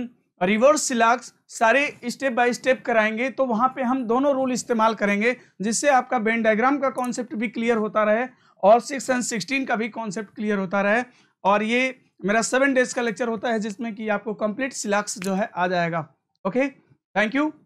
रिवर्स सिलाक्स सारे स्टेप बाय स्टेप कराएंगे तो वहाँ पे हम दोनों रूल इस्तेमाल करेंगे जिससे आपका बेन डायग्राम का कॉन्सेप्ट भी क्लियर होता रहे और सिक्स एंड सिक्सटीन का भी कॉन्सेप्ट क्लियर होता रहे और ये मेरा सेवन डेज का लेक्चर होता है जिसमें कि आपको कंप्लीट सिलाक्स जो है आ जाएगा ओके थैंक यू